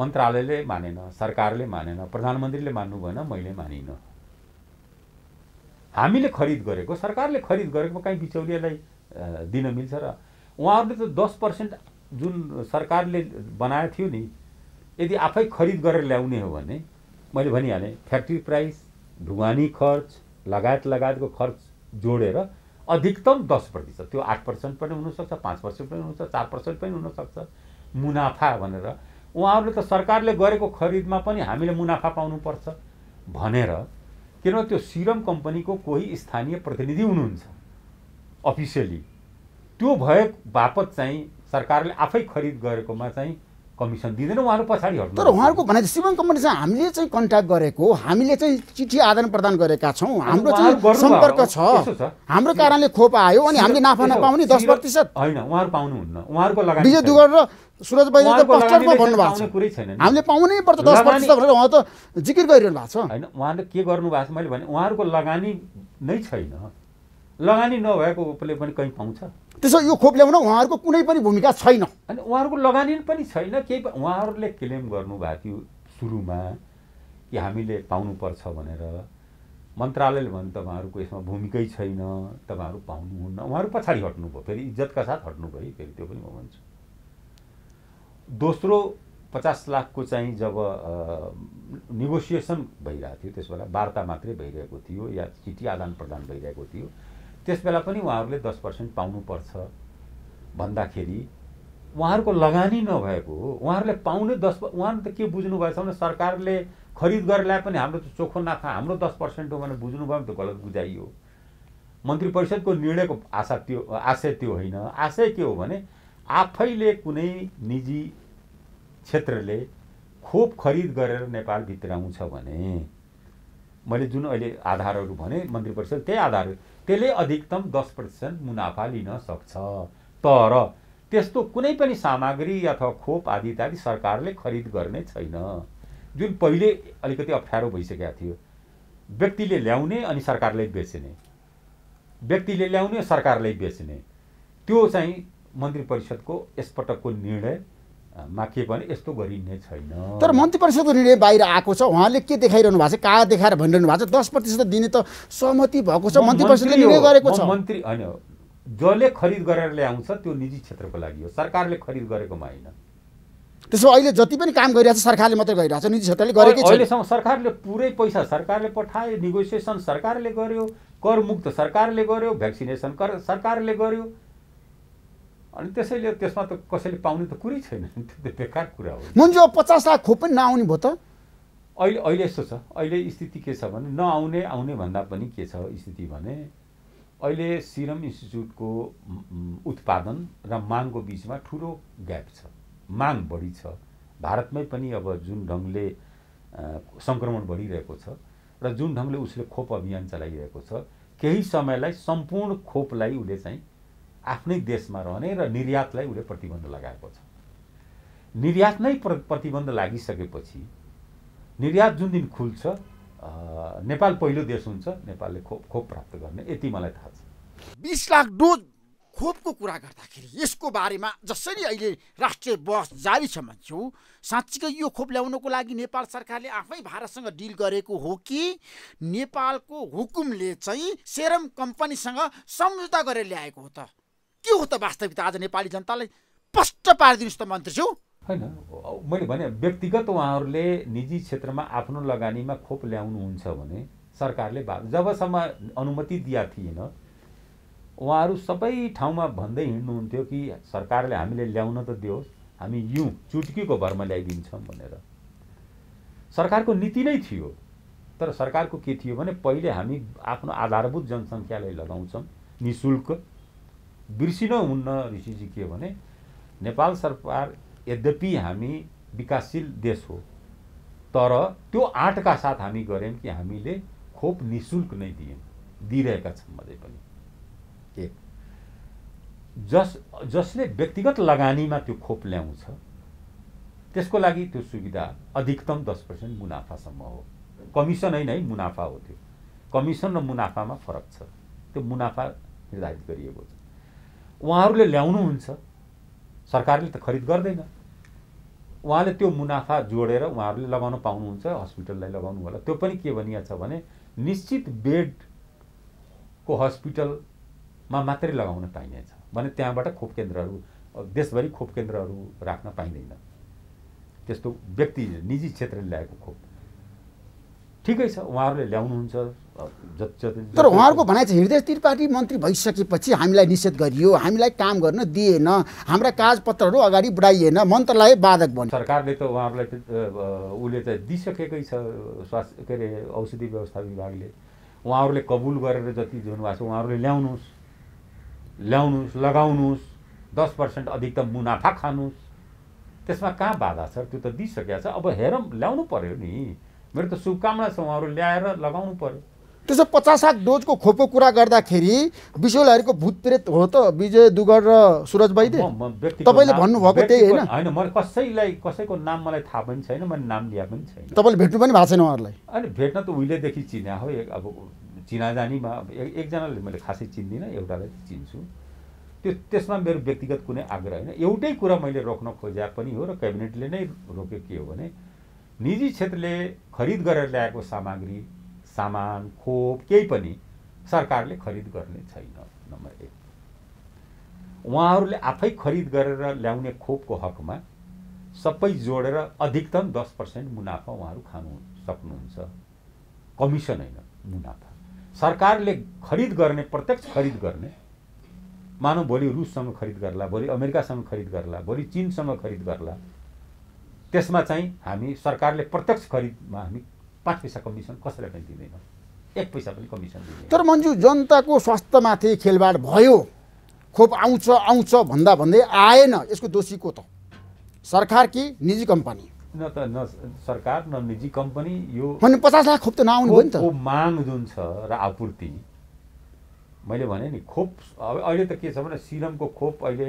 मन्त्रालयले मानेन सरकारले मानेन प्रधानमन्त्रीले मान्नु भएन मैले मानिनँ हामीले खरिद गरेको सरकारले खरिद गरेको काहीँ बिचौलियालाई दिन मिल्छ र उहाँहरूले त दस पर्सेन्ट जुन सरकारले बनाएको थियो नि यदि आफै खरिद गरेर ल्याउने हो भने मैले भनिहालेँ फ्याक्ट्री प्राइस ढुवानी खर्च लगायत लगायतको खर्च जोडेर अधिकतम दस प्रतिशत त्यो आठ पर्सेन्ट पनि हुनसक्छ पाँच पर्सेन्ट पनि हुनसक्छ चार पर्सेन्ट पनि हुनसक्छ मुनाफा भनेर उहाँहरूले त सरकारले गरेको खरिदमा पनि हामीले मुनाफा पाउनुपर्छ भनेर किनभने त्यो सिरम कम्पनीको कोही स्थानीय प्रतिनिधि हुनुहुन्छ अफिसियली त्यो भए बापत चाहिँ सरकारले आफै खरिद गरेकोमा चाहिँ कमिसन दिँदैन उहाँहरू पछाडि हट्नु तर उहाँहरूको भने सिमेन्ट कम्पनी चाहिँ हामीले चाहिँ कन्ट्याक्ट गरेको हामीले चाहिँ चिठी आदान प्रदान गरेका छौँ हाम्रो चाहिँ सम्पर्क छ हाम्रो कारणले खोप आयो अनि हामीले नाफा नपाउने दस प्रतिशत होइन उहाँहरू पाउनुहुन्न उहाँहरूको लगानी विजय दुगर र सुरज भाइ त पस्टरमा भन्नुभएको छ कुरै छैन हामीले पाउनै पर्छ दस प्रतिशत भनेर उहाँ त जिकिर गरिरहनु भएको छ होइन उहाँले के गर्नु भएको छ मैले भने उहाँहरूको लगानी नै छैन लगानी नभएको नभएकोले पनि कहीँ पाउँछ त्यसो यो खोप ल्याउन उहाँहरूको कुनै पनि भूमिका छैन अनि उहाँहरूको लगानी पनि छैन केही उहाँहरूले क्लेम गर्नुभएको थियो सुरुमा कि हामीले पाउनुपर्छ भनेर मन्त्रालयले भने तपाईँहरूको यसमा भूमिकै छैन तपाईँहरू पाउनुहुन्न उहाँहरू पछाडि हट्नुभयो फेरि इज्जतका साथ हट्नुभयो फेरि त्यो पनि म भन्छु दोस्रो पचास लाखको चाहिँ जब निगोसिएसन भइरहेको थियो त्यस बेला वार्ता मात्रै भइरहेको थियो या चिठी आदान प्रदान भइरहेको थियो त्यस बेला पनि उहाँहरूले दस पर्सेन्ट पाउनुपर्छ भन्दाखेरि उहाँहरूको लगानी नभएको हो उहाँहरूले पाउने दस उहाँहरू त के बुझ्नुभएछ भने सरकारले खरिद गरेर ल्याए पनि हाम्रो त चोखो नाफा हाम्रो दस पर्सेन्ट हो भनेर बुझ्नुभयो भने त गलत बुझाइयो मन्त्री परिषदको निर्णयको आशा त्यो आशय त्यो होइन आशय के हो भने आफैले कुनै निजी क्षेत्रले खोप खरिद गरेर नेपालभित्र आउँछ भने मैले जुन अहिले आधारहरू भने मन्त्री परिषद त्यही आधार त्यसले अधिकतम दस प्रतिशत मुनाफा लिन सक्छ तर त्यस्तो कुनै पनि सामग्री अथवा खोप आदि इत्यादि सरकारले खरिद गर्ने छैन जुन पहिले अलिकति अप्ठ्यारो भइसकेको थियो व्यक्तिले ल्याउने अनि सरकारले बेच्ने व्यक्तिले ल्याउने सरकारले बेच्ने त्यो चाहिँ मन्त्री परिषदको यसपटकको निर्णय मा के पनि यस्तो गरिने छैन तर मन्त्री परिषदको निर्णय बाहिर आएको छ उहाँले के देखाइरहनु भएको छ कहाँ देखाएर भनिरहनु भएको छ दस प्रतिशत दिने त सहमति भएको छ मन्त्री परिषदले निर्णय गरेको छ मन्त्री होइन जसले खरिद गरेर ल्याउँछ त्यो निजी क्षेत्रको लागि हो सरकारले खरिद गरेकोमा होइन त्यसो अहिले जति पनि काम गरिरहेको छ सरकारले मात्रै गरिरहेको छ निजी क्षेत्रले गरेकै छ अहिलेसम्म सरकारले पुरै पैसा सरकारले पठायो निगोसिएसन सरकारले गर्यो करमुक्त सरकारले गर्यो भ्याक्सिनेसन कर सरकारले गर्यो अनि त्यसैले त्यसमा त कसैले पाउने त कुरै छैन त्यो त बेकार कुरा हो मन्जु पचास लाख खोप पनि नआउने भयो त अहिले अहिले यस्तो छ अहिले स्थिति के छ भने नआउने आउने भन्दा पनि के छ स्थिति भने अहिले सिरम इन्स्टिच्युटको उत्पादन र मागको बिचमा ठुलो ग्याप छ माग बढी छ भारतमै पनि अब जुन ढङ्गले सङ्क्रमण बढिरहेको छ र जुन ढङ्गले उसले खोप अभियान चलाइरहेको छ केही समयलाई सम्पूर्ण खोपलाई उसले चाहिँ आफ्नै देशमा रहने र निर्यातलाई उसले प्रतिबन्ध लगाएको छ निर्यात नै प्र प्रतिबन्ध लागिसकेपछि निर्यात जुन दिन खुल्छ नेपाल पहिलो देश हुन्छ नेपालले खोप खोप प्राप्त गर्ने यति मलाई थाहा छ बिस लाख डोज खोपको कुरा गर्दाखेरि यसको बारेमा जसरी अहिले राष्ट्रिय बहस जारी छ मान्छे साँच्चीकै यो खोप ल्याउनको लागि नेपाल सरकारले आफै भारतसँग डिल गरेको हो कि नेपालको हुकुमले चाहिँ सेरम कम्पनीसँग सम्झौता गरेर ल्याएको हो त के हो त वास्तविकता आज नेपाली जनतालाई स्पष्ट पारिदिनुहोस् त मन्त्रीज्यू होइन मैले भने व्यक्तिगत उहाँहरूले निजी क्षेत्रमा आफ्नो लगानीमा खोप ल्याउनुहुन्छ भने सरकारले भा जबसम्म अनुमति दिया थिएन उहाँहरू सबै ठाउँमा भन्दै हिँड्नुहुन्थ्यो कि सरकारले हामीले ल्याउन त दियोस् हामी यौँ चुटकीको भरमा ल्याइदिन्छौँ भनेर सरकारको नीति नै थियो तर सरकारको के थियो भने पहिले हामी आफ्नो आधारभूत जनसङ्ख्यालाई लगाउँछौँ नि शुल्क बिर्सिनु हुन्न ऋषिजी के भने नेपाल सरकार यद्यपि हामी विकासशील देश हो तर त्यो आँटका साथ हामी गऱ्यौँ कि हामीले खोप नि शुल्क नै दियौँ दिइरहेका छौँ अझै पनि एक जस जसले व्यक्तिगत लगानीमा त्यो खोप ल्याउँछ त्यसको लागि त्यो सुविधा अधिकतम दस पर्सेन्ट मुनाफासम्म हो कमिसन होइन नै मुनाफा हो त्यो कमिसन र मुनाफामा फरक छ त्यो मुनाफा निर्धारित गरिएको छ उहाँहरूले ल्याउनुहुन्छ सरकारले त खरिद गर्दैन उहाँले त्यो मुनाफा जोडेर उहाँहरूले लगाउन पाउनुहुन्छ हस्पिटललाई लगाउनु होला त्यो पनि के भनिएको छ भने निश्चित बेडको हस्पिटलमा मात्रै लगाउन पाइनेछ भने त्यहाँबाट खोप केन्द्रहरू देशभरि खोप केन्द्रहरू राख्न पाइँदैन त्यस्तो व्यक्ति निजी क्षेत्रले ल्याएको खोप ठिकै छ उहाँहरूले ल्याउनुहुन्छ तर उहाँहरूको भनाइ चाहिँ हृदय त्रिपाठी मन्त्री भइसकेपछि हामीलाई निषेध गरियो हामीलाई काम गर्न दिएन हाम्रा कागजपत्रहरू अगाडि बढाइएन मन्त्रालय बाधक बन्यो सरकारले त उहाँहरूलाई उसले त दिइसकेकै छ स्वास्थ्य के अरे औषधि व्यवस्था विभागले उहाँहरूले कबुल गरेर जति दिनुभएको छ उहाँहरूले ल्याउनुहोस् ल्याउनुहोस् लगाउनुहोस् दस पर्सेन्ट अधिकतम मुनाफा खानुहोस् त्यसमा कहाँ बाधा छ त्यो त दिइसकेको छ अब हेरौँ ल्याउनु पऱ्यो नि मेरो त शुभकामना छ उहाँहरू ल्याएर लगाउनु पऱ्यो त्यसो पचास आठ डोजको खोपको कुरा गर्दाखेरि विश्वल हरिको भूत प्रेत हो त विजय दुगर र सुरज वैद्य तपाईँले भन्नुभएको त्यही होइन होइन मैले कसैलाई कसैको नाम मलाई थाहा पनि छैन मैले नाम लिया पनि छैन तपाईँले भेट्नु पनि भएको छैन उहाँहरूलाई अनि भेट्न त उहिलेदेखि चिना हो अब चिना अब एकजनाले मैले खासै चिन्दिनँ एउटालाई चिन्छु त्यो त्यसमा मेरो व्यक्तिगत कुनै आग्रह होइन एउटै कुरा मैले रोक्न खोजे पनि हो र क्याबिनेटले नै रोक्यो के हो भने निजी क्षेत्रले खरिद गरेर ल्याएको सामग्री सामान खोप केही पनि सरकारले खरिद गर्ने छैन नम्बर एक उहाँहरूले आफै खरिद गरेर ल्याउने खोपको हकमा सबै जोडेर अधिकतम दस पर्सेन्ट मुनाफा उहाँहरू खानु सक्नुहुन्छ कमिसन होइन मुनाफा सरकारले खरिद गर्ने प्रत्यक्ष खरिद गर्ने मानव भोलि रुससँग खरिद गर्ला भोलि अमेरिकासँग खरिद गर्ला भोलि चिनसँग खरिद गर्ला त्यसमा चाहिँ हामी सरकारले प्रत्यक्ष खरिदमा हामी पाँच पैसा कमिसन कसैलाई पनि दिँदैन एक पैसा पनि कमिसन दिँदैन तर मन्जु जनताको स्वास्थ्यमाथि खेलबाड भयो खोप आउँछ आउँछ भन्दा भन्दै आएन यसको दोषी को त सरकार कि निजी कम्पनी न त न सरकार न निजी कम्पनी यो पचास लाख खोप त नआउनु भयो नि त माग जुन छ र आपूर्ति मैले भने नि खोप अब अहिले त के छ भने सिरमको खोप अहिले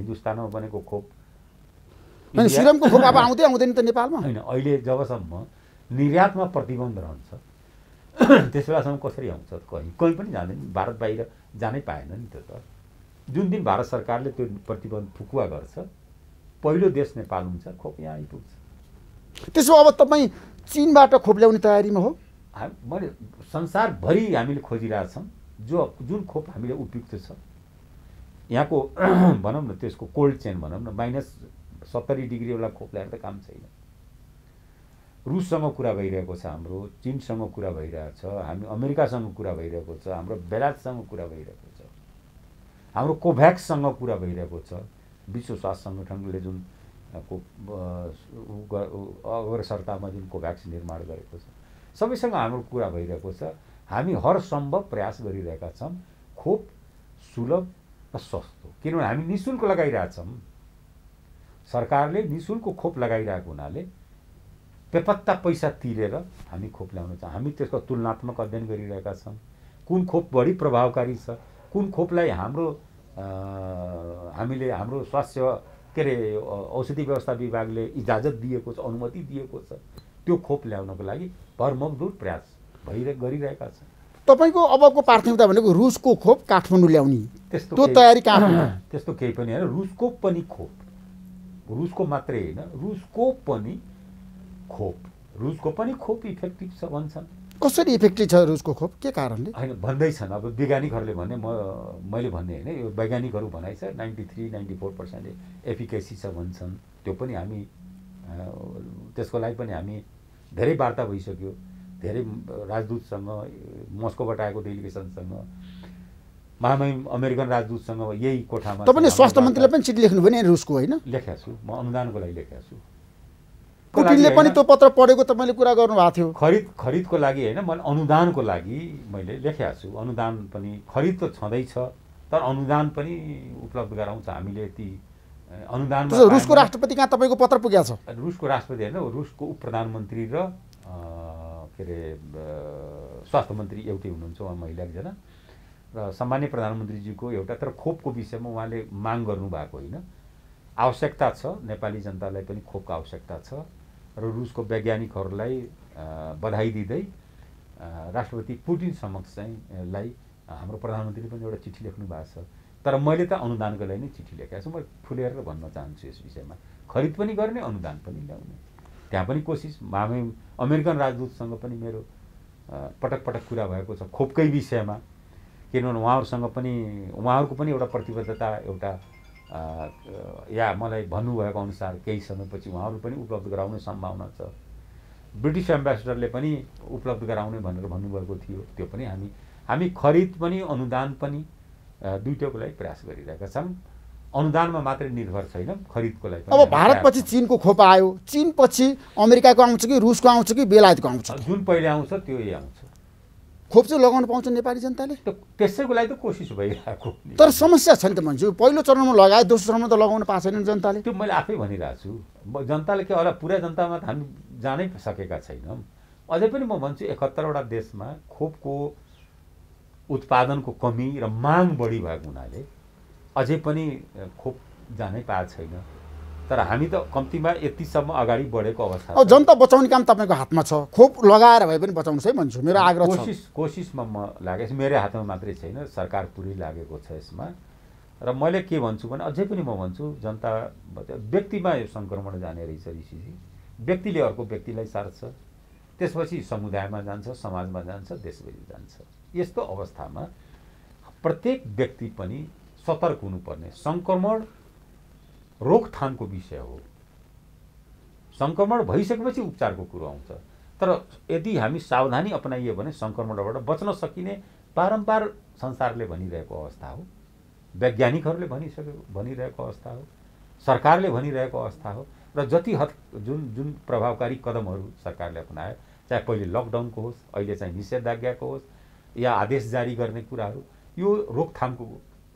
हिन्दुस्तानमा बनेको खोप सिरमको खोप अब आउँदै आउँदैन त नेपालमा होइन अहिले जबसम्म निर्यातमा प्रतिबन्ध रहन्छ त्यस बेलासम्म कसरी आउँछ कहीँ कहीँ पनि जाँदैन भारत बाहिर जानै पाएन नि त्यो त जुन दिन भारत सरकारले त्यो प्रतिबन्ध फुकुवा गर्छ पहिलो देश नेपाल हुन्छ खोप यहाँ आइपुग्छ त्यसो अब तपाईँ चिनबाट खोप ल्याउने तयारीमा हो मैले संसारभरि हामीले खोजिरहेछौँ जो जुन खोप हामीले उपयुक्त छ यहाँको भनौँ न त्यसको कोल्ड चेन भनौँ न माइनस सत्तरी डिग्रीवाला खोप ल्याएर त काम छैन रुससँग कुरा भइरहेको छ हाम्रो चिनसँग कुरा भइरहेको छ हामी अमेरिकासँग कुरा भइरहेको छ हाम्रो बेलायतसँग कुरा भइरहेको छ हाम्रो कोभ्याक्ससँग कुरा भइरहेको छ विश्व स्वास्थ्य सङ्गठनले जुन को अग्रसरतामा जुन कोभ्याक्स निर्माण गरेको छ सबैसँग हाम्रो कुरा भइरहेको छ हामी हर सम्भव प्रयास गरिरहेका छौँ खोप सुलभ र सस्तो किनभने हामी नि शुल्क लगाइरहेछौँ सरकारले नि शुल्क खोप लगाइरहेको हुनाले बेपत्ता पैसा तिरेर हामी खोप ल्याउन चाहन्छौँ हामी त्यसको तुलनात्मक अध्ययन गरिरहेका छौँ कुन खोप बढी प्रभावकारी छ कुन खोपलाई हाम्रो हामीले हाम्रो स्वास्थ्य के अरे औषधि व्यवस्था विभागले इजाजत दिएको छ अनुमति दिएको छ त्यो खोप ल्याउनको लागि भरमकदुर प्रयास भइरहे गरिरहेका छन् तपाईँको अबको प्राथमिकता भनेको रुसको खोप काठमाडौँ ल्याउने त्यस्तो त्यो तयारी कहाँ त्यस्तो केही पनि होइन रुसको पनि खोप रुसको मात्रै होइन रुसको पनि खोप रुसको पनि खोप इफेक्टिभ छ भन्छन् कसरी इफेक्टिभ छ रुसको खोप के कारणले होइन भन्दैछन् अब वैज्ञानिकहरूले भने म मैले भन्ने होइन यो वैज्ञानिकहरू भनाइ छ नाइन्टी थ्री नाइन्टी फोर पर्सेन्टले एफिकेसी छ भन्छन् त्यो पनि हामी त्यसको लागि पनि हामी धेरै वार्ता भइसक्यो धेरै राजदूतसँग मस्कोबाट आएको डेलिगेसनसँग महामहिम अमेरिकन राजदूतसँग यही कोठामा तपाईँले स्वास्थ्य मन्त्रीलाई पनि चिठी लेख्नुभयो नि रुसको होइन लेखेको छु म अनुदानको लागि लेखेको छु कुटिनले पनि त्यो पत्र पढेको तपाईँले कुरा गर्नुभएको थियो खरिद खरिदको लागि होइन मैले अनुदानको लागि मैले लेखेको छु अनुदान पनि खरिद त छँदैछ तर अनुदान पनि उपलब्ध गराउँछ हामीले यति अनुदान रुसको राष्ट्रपति कहाँ तपाईँको पत्र पुगेको छ रुसको राष्ट्रपति होइन रुसको उप प्रधानमन्त्री र के अरे स्वास्थ्य मन्त्री एउटै हुनुहुन्छ उहाँ महिला एकजना र सामान्य प्रधानमन्त्रीजीको एउटा तर खोपको विषयमा उहाँले माग गर्नुभएको होइन आवश्यकता छ नेपाली जनतालाई पनि खोपको आवश्यकता छ र रुसको वैज्ञानिकहरूलाई बधाई दिँदै राष्ट्रपति पुटिन समक्ष चाहिँ लाई हाम्रो प्रधानमन्त्रीले पनि एउटा चिठी लेख्नु भएको छ तर मैले त अनुदानको लागि नै चिठी लेखेको छु म फुलेर भन्न चाहन्छु यस विषयमा खरिद पनि गर्ने अनुदान पनि ल्याउने त्यहाँ पनि कोसिस हामी अमेरिकन राजदूतसँग पनि मेरो पटक पटक कुरा भएको छ खोपकै विषयमा किनभने उहाँहरूसँग पनि उहाँहरूको पनि एउटा प्रतिबद्धता एउटा या मलाई भन्नुभएको अनुसार केही समयपछि उहाँहरू पनि उपलब्ध गराउने सम्भावना छ ब्रिटिस एम्बेसडरले पनि उपलब्ध गराउने भनेर भन्नुभएको थियो त्यो पनि हामी हामी खरिद पनि अनुदान पनि दुइटैको लागि प्रयास गरिरहेका छौँ अनुदानमा मात्रै निर्भर छैन खरिदको लागि अब भारतपछि चिनको खोप आयो चिनपछि अमेरिकाको आउँछ कि रुसको आउँछ कि बेलायतको आउँछ जुन पहिले आउँछ त्यो आउँछ खोप चाहिँ लगाउन पाउँछ नेपाली जनताले त्यसैको लागि त कोसिस भइरहेको तर समस्या छ नि त मान्छु पहिलो चरणमा लगाए दोस्रो चरणमा त लगाउन पाएको छैन जनताले त्यो मैले आफै भनिरहेको छु जनताले के होला पुरा जनतामा त हामी जानै सकेका छैनौँ अझै पनि म भन्छु एकहत्तरवटा देशमा खोपको उत्पादनको कमी र माग बढी भएको हुनाले अझै पनि खोप जानै पाएको छैन तर हामी त कम्तीमा यतिसम्म अगाडि बढेको अवस्था अब जनता बचाउने काम तपाईँको हातमा छ खोप लगाएर भए पनि बचाउनुहोस् है भन्छु मेरो आग्रह कोसिस कोसिसमा म लागेको मेरै हातमा मात्रै छैन सरकार पुरै लागेको छ यसमा र मैले के भन्छु भने अझै पनि म भन्छु जनता व्यक्तिमा यो सङ्क्रमण जाने रहेछ ऋषिजी व्यक्तिले अर्को व्यक्तिलाई सार्छ त्यसपछि समुदायमा जान्छ समाजमा जान्छ देशभरि जान्छ यस्तो अवस्थामा प्रत्येक व्यक्ति पनि सतर्क हुनुपर्ने सङ्क्रमण रोकथामको विषय हो सङ्क्रमण भइसकेपछि उपचारको कुरो आउँछ तर यदि हामी सावधानी अपनाइयो भने सङ्क्रमणबाट बच्न सकिने बारम्बार संसारले भनिरहेको अवस्था हो वैज्ञानिकहरूले भनिसकेको भनिरहेको अवस्था हो सरकारले भनिरहेको अवस्था हो र जति हद जुन जुन प्रभावकारी कदमहरू सरकारले अपनायो चाहे पहिले लकडाउनको होस् अहिले चाहिँ निषेधाज्ञाको होस् या आदेश जारी गर्ने कुराहरू यो रोकथामको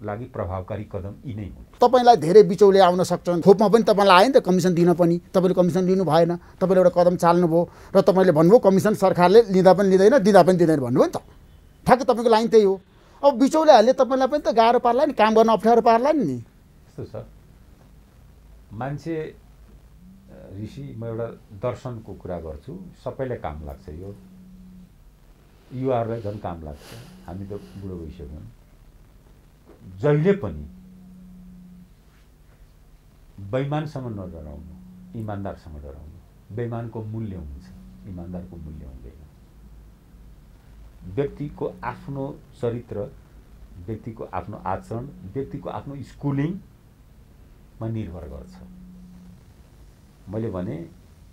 लागि प्रभावकारी कदम यी नै हुन् तपाईँलाई धेरै बिचौले आउन सक्छन् खोपमा पनि तपाईँलाई आयो नि त कमिसन दिन पनि तपाईँले कमिसन लिनु भएन तपाईँले एउटा कदम चाल्नुभयो र तपाईँले भन्नुभयो कमिसन सरकारले लिँदा पनि लिँदैन दिँदा पनि दिँदैन भन्नुभयो नि त ठ्याक्कै तपाईँको लाइन त्यही हो अब बिचौलेहरूले तपाईँलाई पनि त गाह्रो पार्ला नि काम गर्न अप्ठ्यारो पार्ला नि यस्तो छ मान्छे ऋषि म एउटा दर्शनको कुरा गर्छु सबैलाई काम लाग्छ यो युवाहरूलाई झन् काम लाग्छ हामी त बुढो भइसक्यौँ जहिले पनि बैमानसँग नडराउनु इमान्दारसँग डराउनु बेमानको मूल्य हुन्छ इमान्दारको मूल्य हुँदैन व्यक्तिको आफ्नो चरित्र व्यक्तिको आफ्नो आचरण व्यक्तिको आफ्नो स्कुलिङमा निर्भर गर्छ मैले भने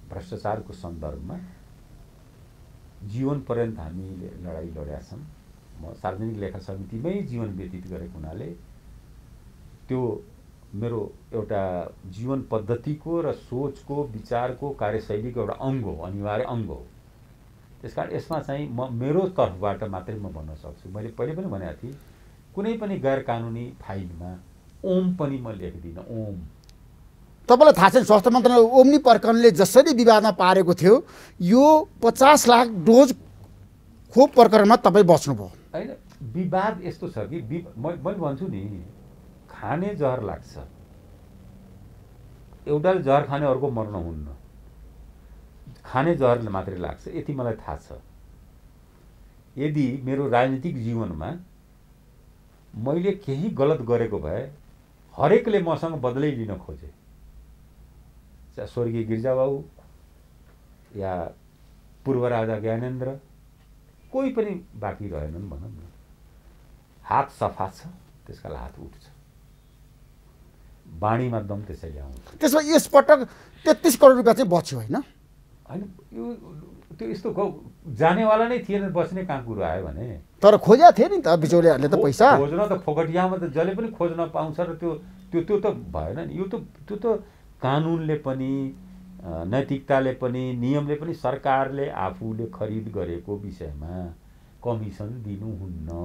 भ्रष्टाचारको सन्दर्भमा जीवन जीवनपर्यन्त हामीले लडाइँ लड्या छौँ म सार्वजनिक लेखा समितिमै जीवन व्यतीत गरेको हुनाले त्यो मेरो एउटा जीवन पद्धतिको र सोचको विचारको कार्यशैलीको एउटा अङ्ग हो अनिवार्य अङ्ग हो त्यस कारण यसमा चाहिँ म मेरो तर्फबाट मात्रै म भन्न सक्छु मैले पहिले पनि भनेको थिएँ कुनै पनि गैर कानुनी फाइलमा ओम पनि म लेख्दिनँ ओम तपाईँलाई थाहा छैन स्वास्थ्य मन्त्रालय ओम्नी प्रकरणले जसरी विवादमा पारेको थियो यो पचास लाख डोज खोप प्रकरणमा तपाईँ बस्नुभयो होइन विवाद यस्तो छ कि मैले भन्छु नि खाने जहर लाग्छ एउटाले जहर खाने अर्को मर्न हुन्न खाने जहरले मात्रै लाग्छ यति मलाई थाहा छ यदि मेरो राजनीतिक जीवनमा मैले केही गलत गरेको भए हरेकले मसँग बदलै लिन खोजे चाहे स्वर्गीय गिर्जाबाबु या पूर्व राजा ज्ञानेन्द्र कोही पनि बाँकी रहेनन् भनौँ न हात सफा छ त्यसका हात उठ्छ बाणीमा दम त्यसरी आउँछ त्यसमा यसपटक तेत्तिस करोड रुपियाँ चाहिँ बच्यो होइन होइन यो त्यो यस्तो जानेवाला नै थिएन बस्ने कहाँ कुरो आयो भने तर खोजेको थिए नि त बिचौलियाहरूले त पैसा खोज्न त फोकटियामा त जसले पनि खोज्न पाउँछ र त्यो त्यो त्यो त भएन नि यो त त्यो त कानुनले पनि नैतिकताले पनि नियमले पनि सरकारले आफूले खरिद गरेको विषयमा कमिसन दिनुहुन्न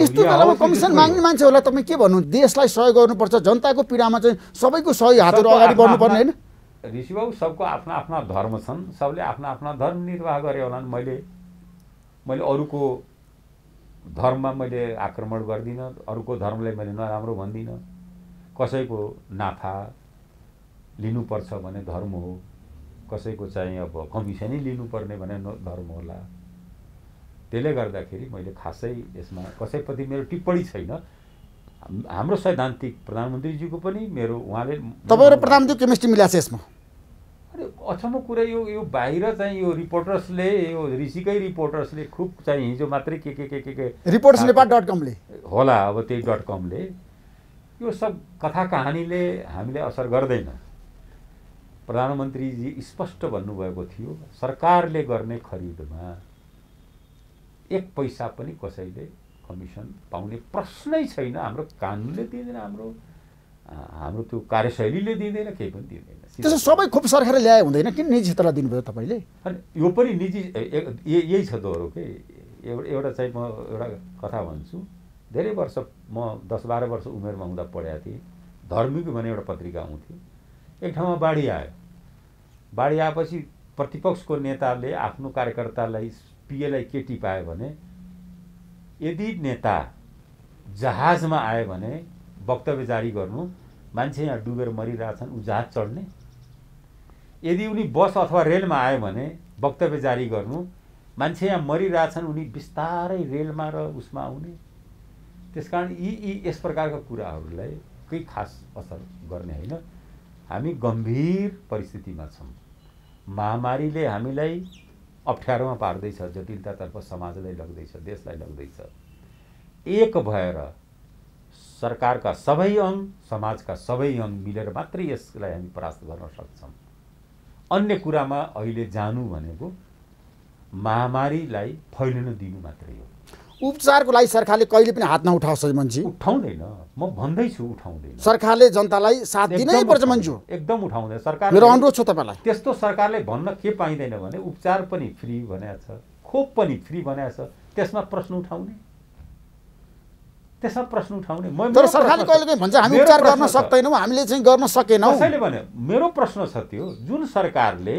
यस्तो बेलामा कमिसन माग्ने मान्छेहरूलाई तपाईँ के भन्नु देशलाई सहयोग गर्नुपर्छ जनताको पीडामा चाहिँ सबैको सहयोग हातहरू अगाडि बढ्नुपर्ने होइन ऋषिबाबु सबको आफ्ना आफ्ना धर्म छन् सबले आफ्ना आफ्ना धर्म निर्वाह गरे होला मैले मैले अरूको धर्ममा मैले आक्रमण गर्दिनँ अरूको धर्मलाई मैले नराम्रो भन्दिनँ कसैको नाफा लिनुपर्छ भने धर्म हो कसैको चाहिँ अब कमिसनै लिनुपर्ने भने धर्म होला त्यसले गर्दाखेरि मैले खासै यसमा कसैप्रति मेरो टिप्पणी छैन हाम्रो सैद्धान्तिक प्रधानमन्त्रीजीको पनि मेरो उहाँले तपाईँ प्रधानमन्त्री केमिस्ट्री मिलाएको छ यसमा अरे अचम्म कुरा यो यो बाहिर चाहिँ यो रिपोर्टर्सले यो ऋषिकै रिपोर्टर्सले खुब चाहिँ हिजो मात्रै के के के के के रिपोर्टर्स नेपाल डट कमले होला अब त्यही डट कमले यो सब कथा कहानीले हामीले असर गर्दैन प्रधानमन्त्रीजी स्पष्ट भन्नुभएको थियो सरकारले गर्ने खरिदमा एक पैसा पनि कसैले कमिसन पाउने प्रश्नै छैन हाम्रो कानुनले दिँदैन हाम्रो हाम्रो त्यो कार्यशैलीले दिँदैन केही पनि दिँदैन त्यसो सबै खोप सरकारले ल्याए हुँदैन किन निजी क्षेत्रलाई दिनुभयो तपाईँले यो पनि निजी यही छ दोहोरो के एउटा चाहिँ म एउटा कथा भन्छु धेरै वर्ष म दस बाह्र वर्ष उमेरमा हुँदा पढाएको थिएँ धर्मिक भन्ने एउटा पत्रिका आउँथ्यो एक ठाउँमा बाढी आयो बाढी आएपछि प्रतिपक्षको नेताले आफ्नो कार्यकर्तालाई पिएलाई के टिपायो भने यदि नेता जहाजमा आयो भने वक्तव्य जारी गर्नु मान्छे यहाँ डुबेर मरिरहेछन् ऊ जहाज चढ्ने यदि उनी बस अथवा रेलमा आयो भने वक्तव्य जारी गर्नु मान्छे यहाँ मरिरहेछन् उनी बिस्तारै रेलमा र उसमा आउने त्यस कारण यी यी यस प्रकारका कुराहरूलाई केही खास असर गर्ने होइन हामी गम्भीर परिस्थितिमा छौँ महामारीले हामीलाई अप्ठ्यारोमा पार्दैछ जटिलतातर्फ समाजलाई लग्दैछ देशलाई लग्दैछ एक भएर सरकारका सबै अङ्ग समाजका सबै अङ्ग मिलेर मात्रै यसलाई हामी परास्त गर्न सक्छौँ अन्य कुरामा अहिले जानु भनेको महामारीलाई फैलिन दिनु मात्रै हो उपचारको लागि सरकारले कहिले पनि हात नउठाओस् है मान्छे उठाउँदैन म भन्दैछु उठाउँदैन सरकारले जनतालाई साथ दिनै पर्छ मान्छे एकदम उठाउँदैन सरकार मेरो अनुरोध छ तपाईँलाई त्यस्तो सरकारले भन्न के पाइँदैन भने उपचार पनि फ्री भनेको छ खोप पनि फ्री भनेको छ त्यसमा प्रश्न उठाउने त्यसमा प्रश्न उठाउने तर सरकारले कहिले पनि भन्छ हामी उपचार गर्न सक्दैनौँ हामीले चाहिँ गर्न सकेनौँ कसैले भने मेरो प्रश्न छ त्यो जुन सरकारले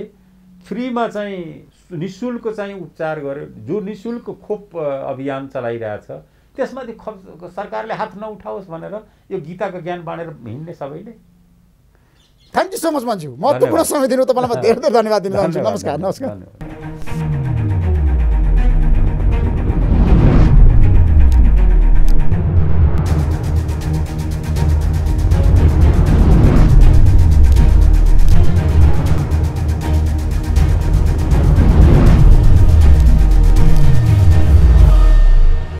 फ्रीमा चाहिँ निशुल्क चाहिँ उपचार गर्यो जो निशुल्क खोप अभियान चलाइरहेछ त्यसमाथि सरकारले हात नउठाओस् भनेर यो गीताको ज्ञान बाँडेर हिँड्ने सबैले थ्याङ्क यू सो मच मान्छु महत्त्वपूर्ण समय दिनु तपाईँलाई धेरै धेरै धन्यवाद दिन चाहन्छु नमस्कार नमस्कार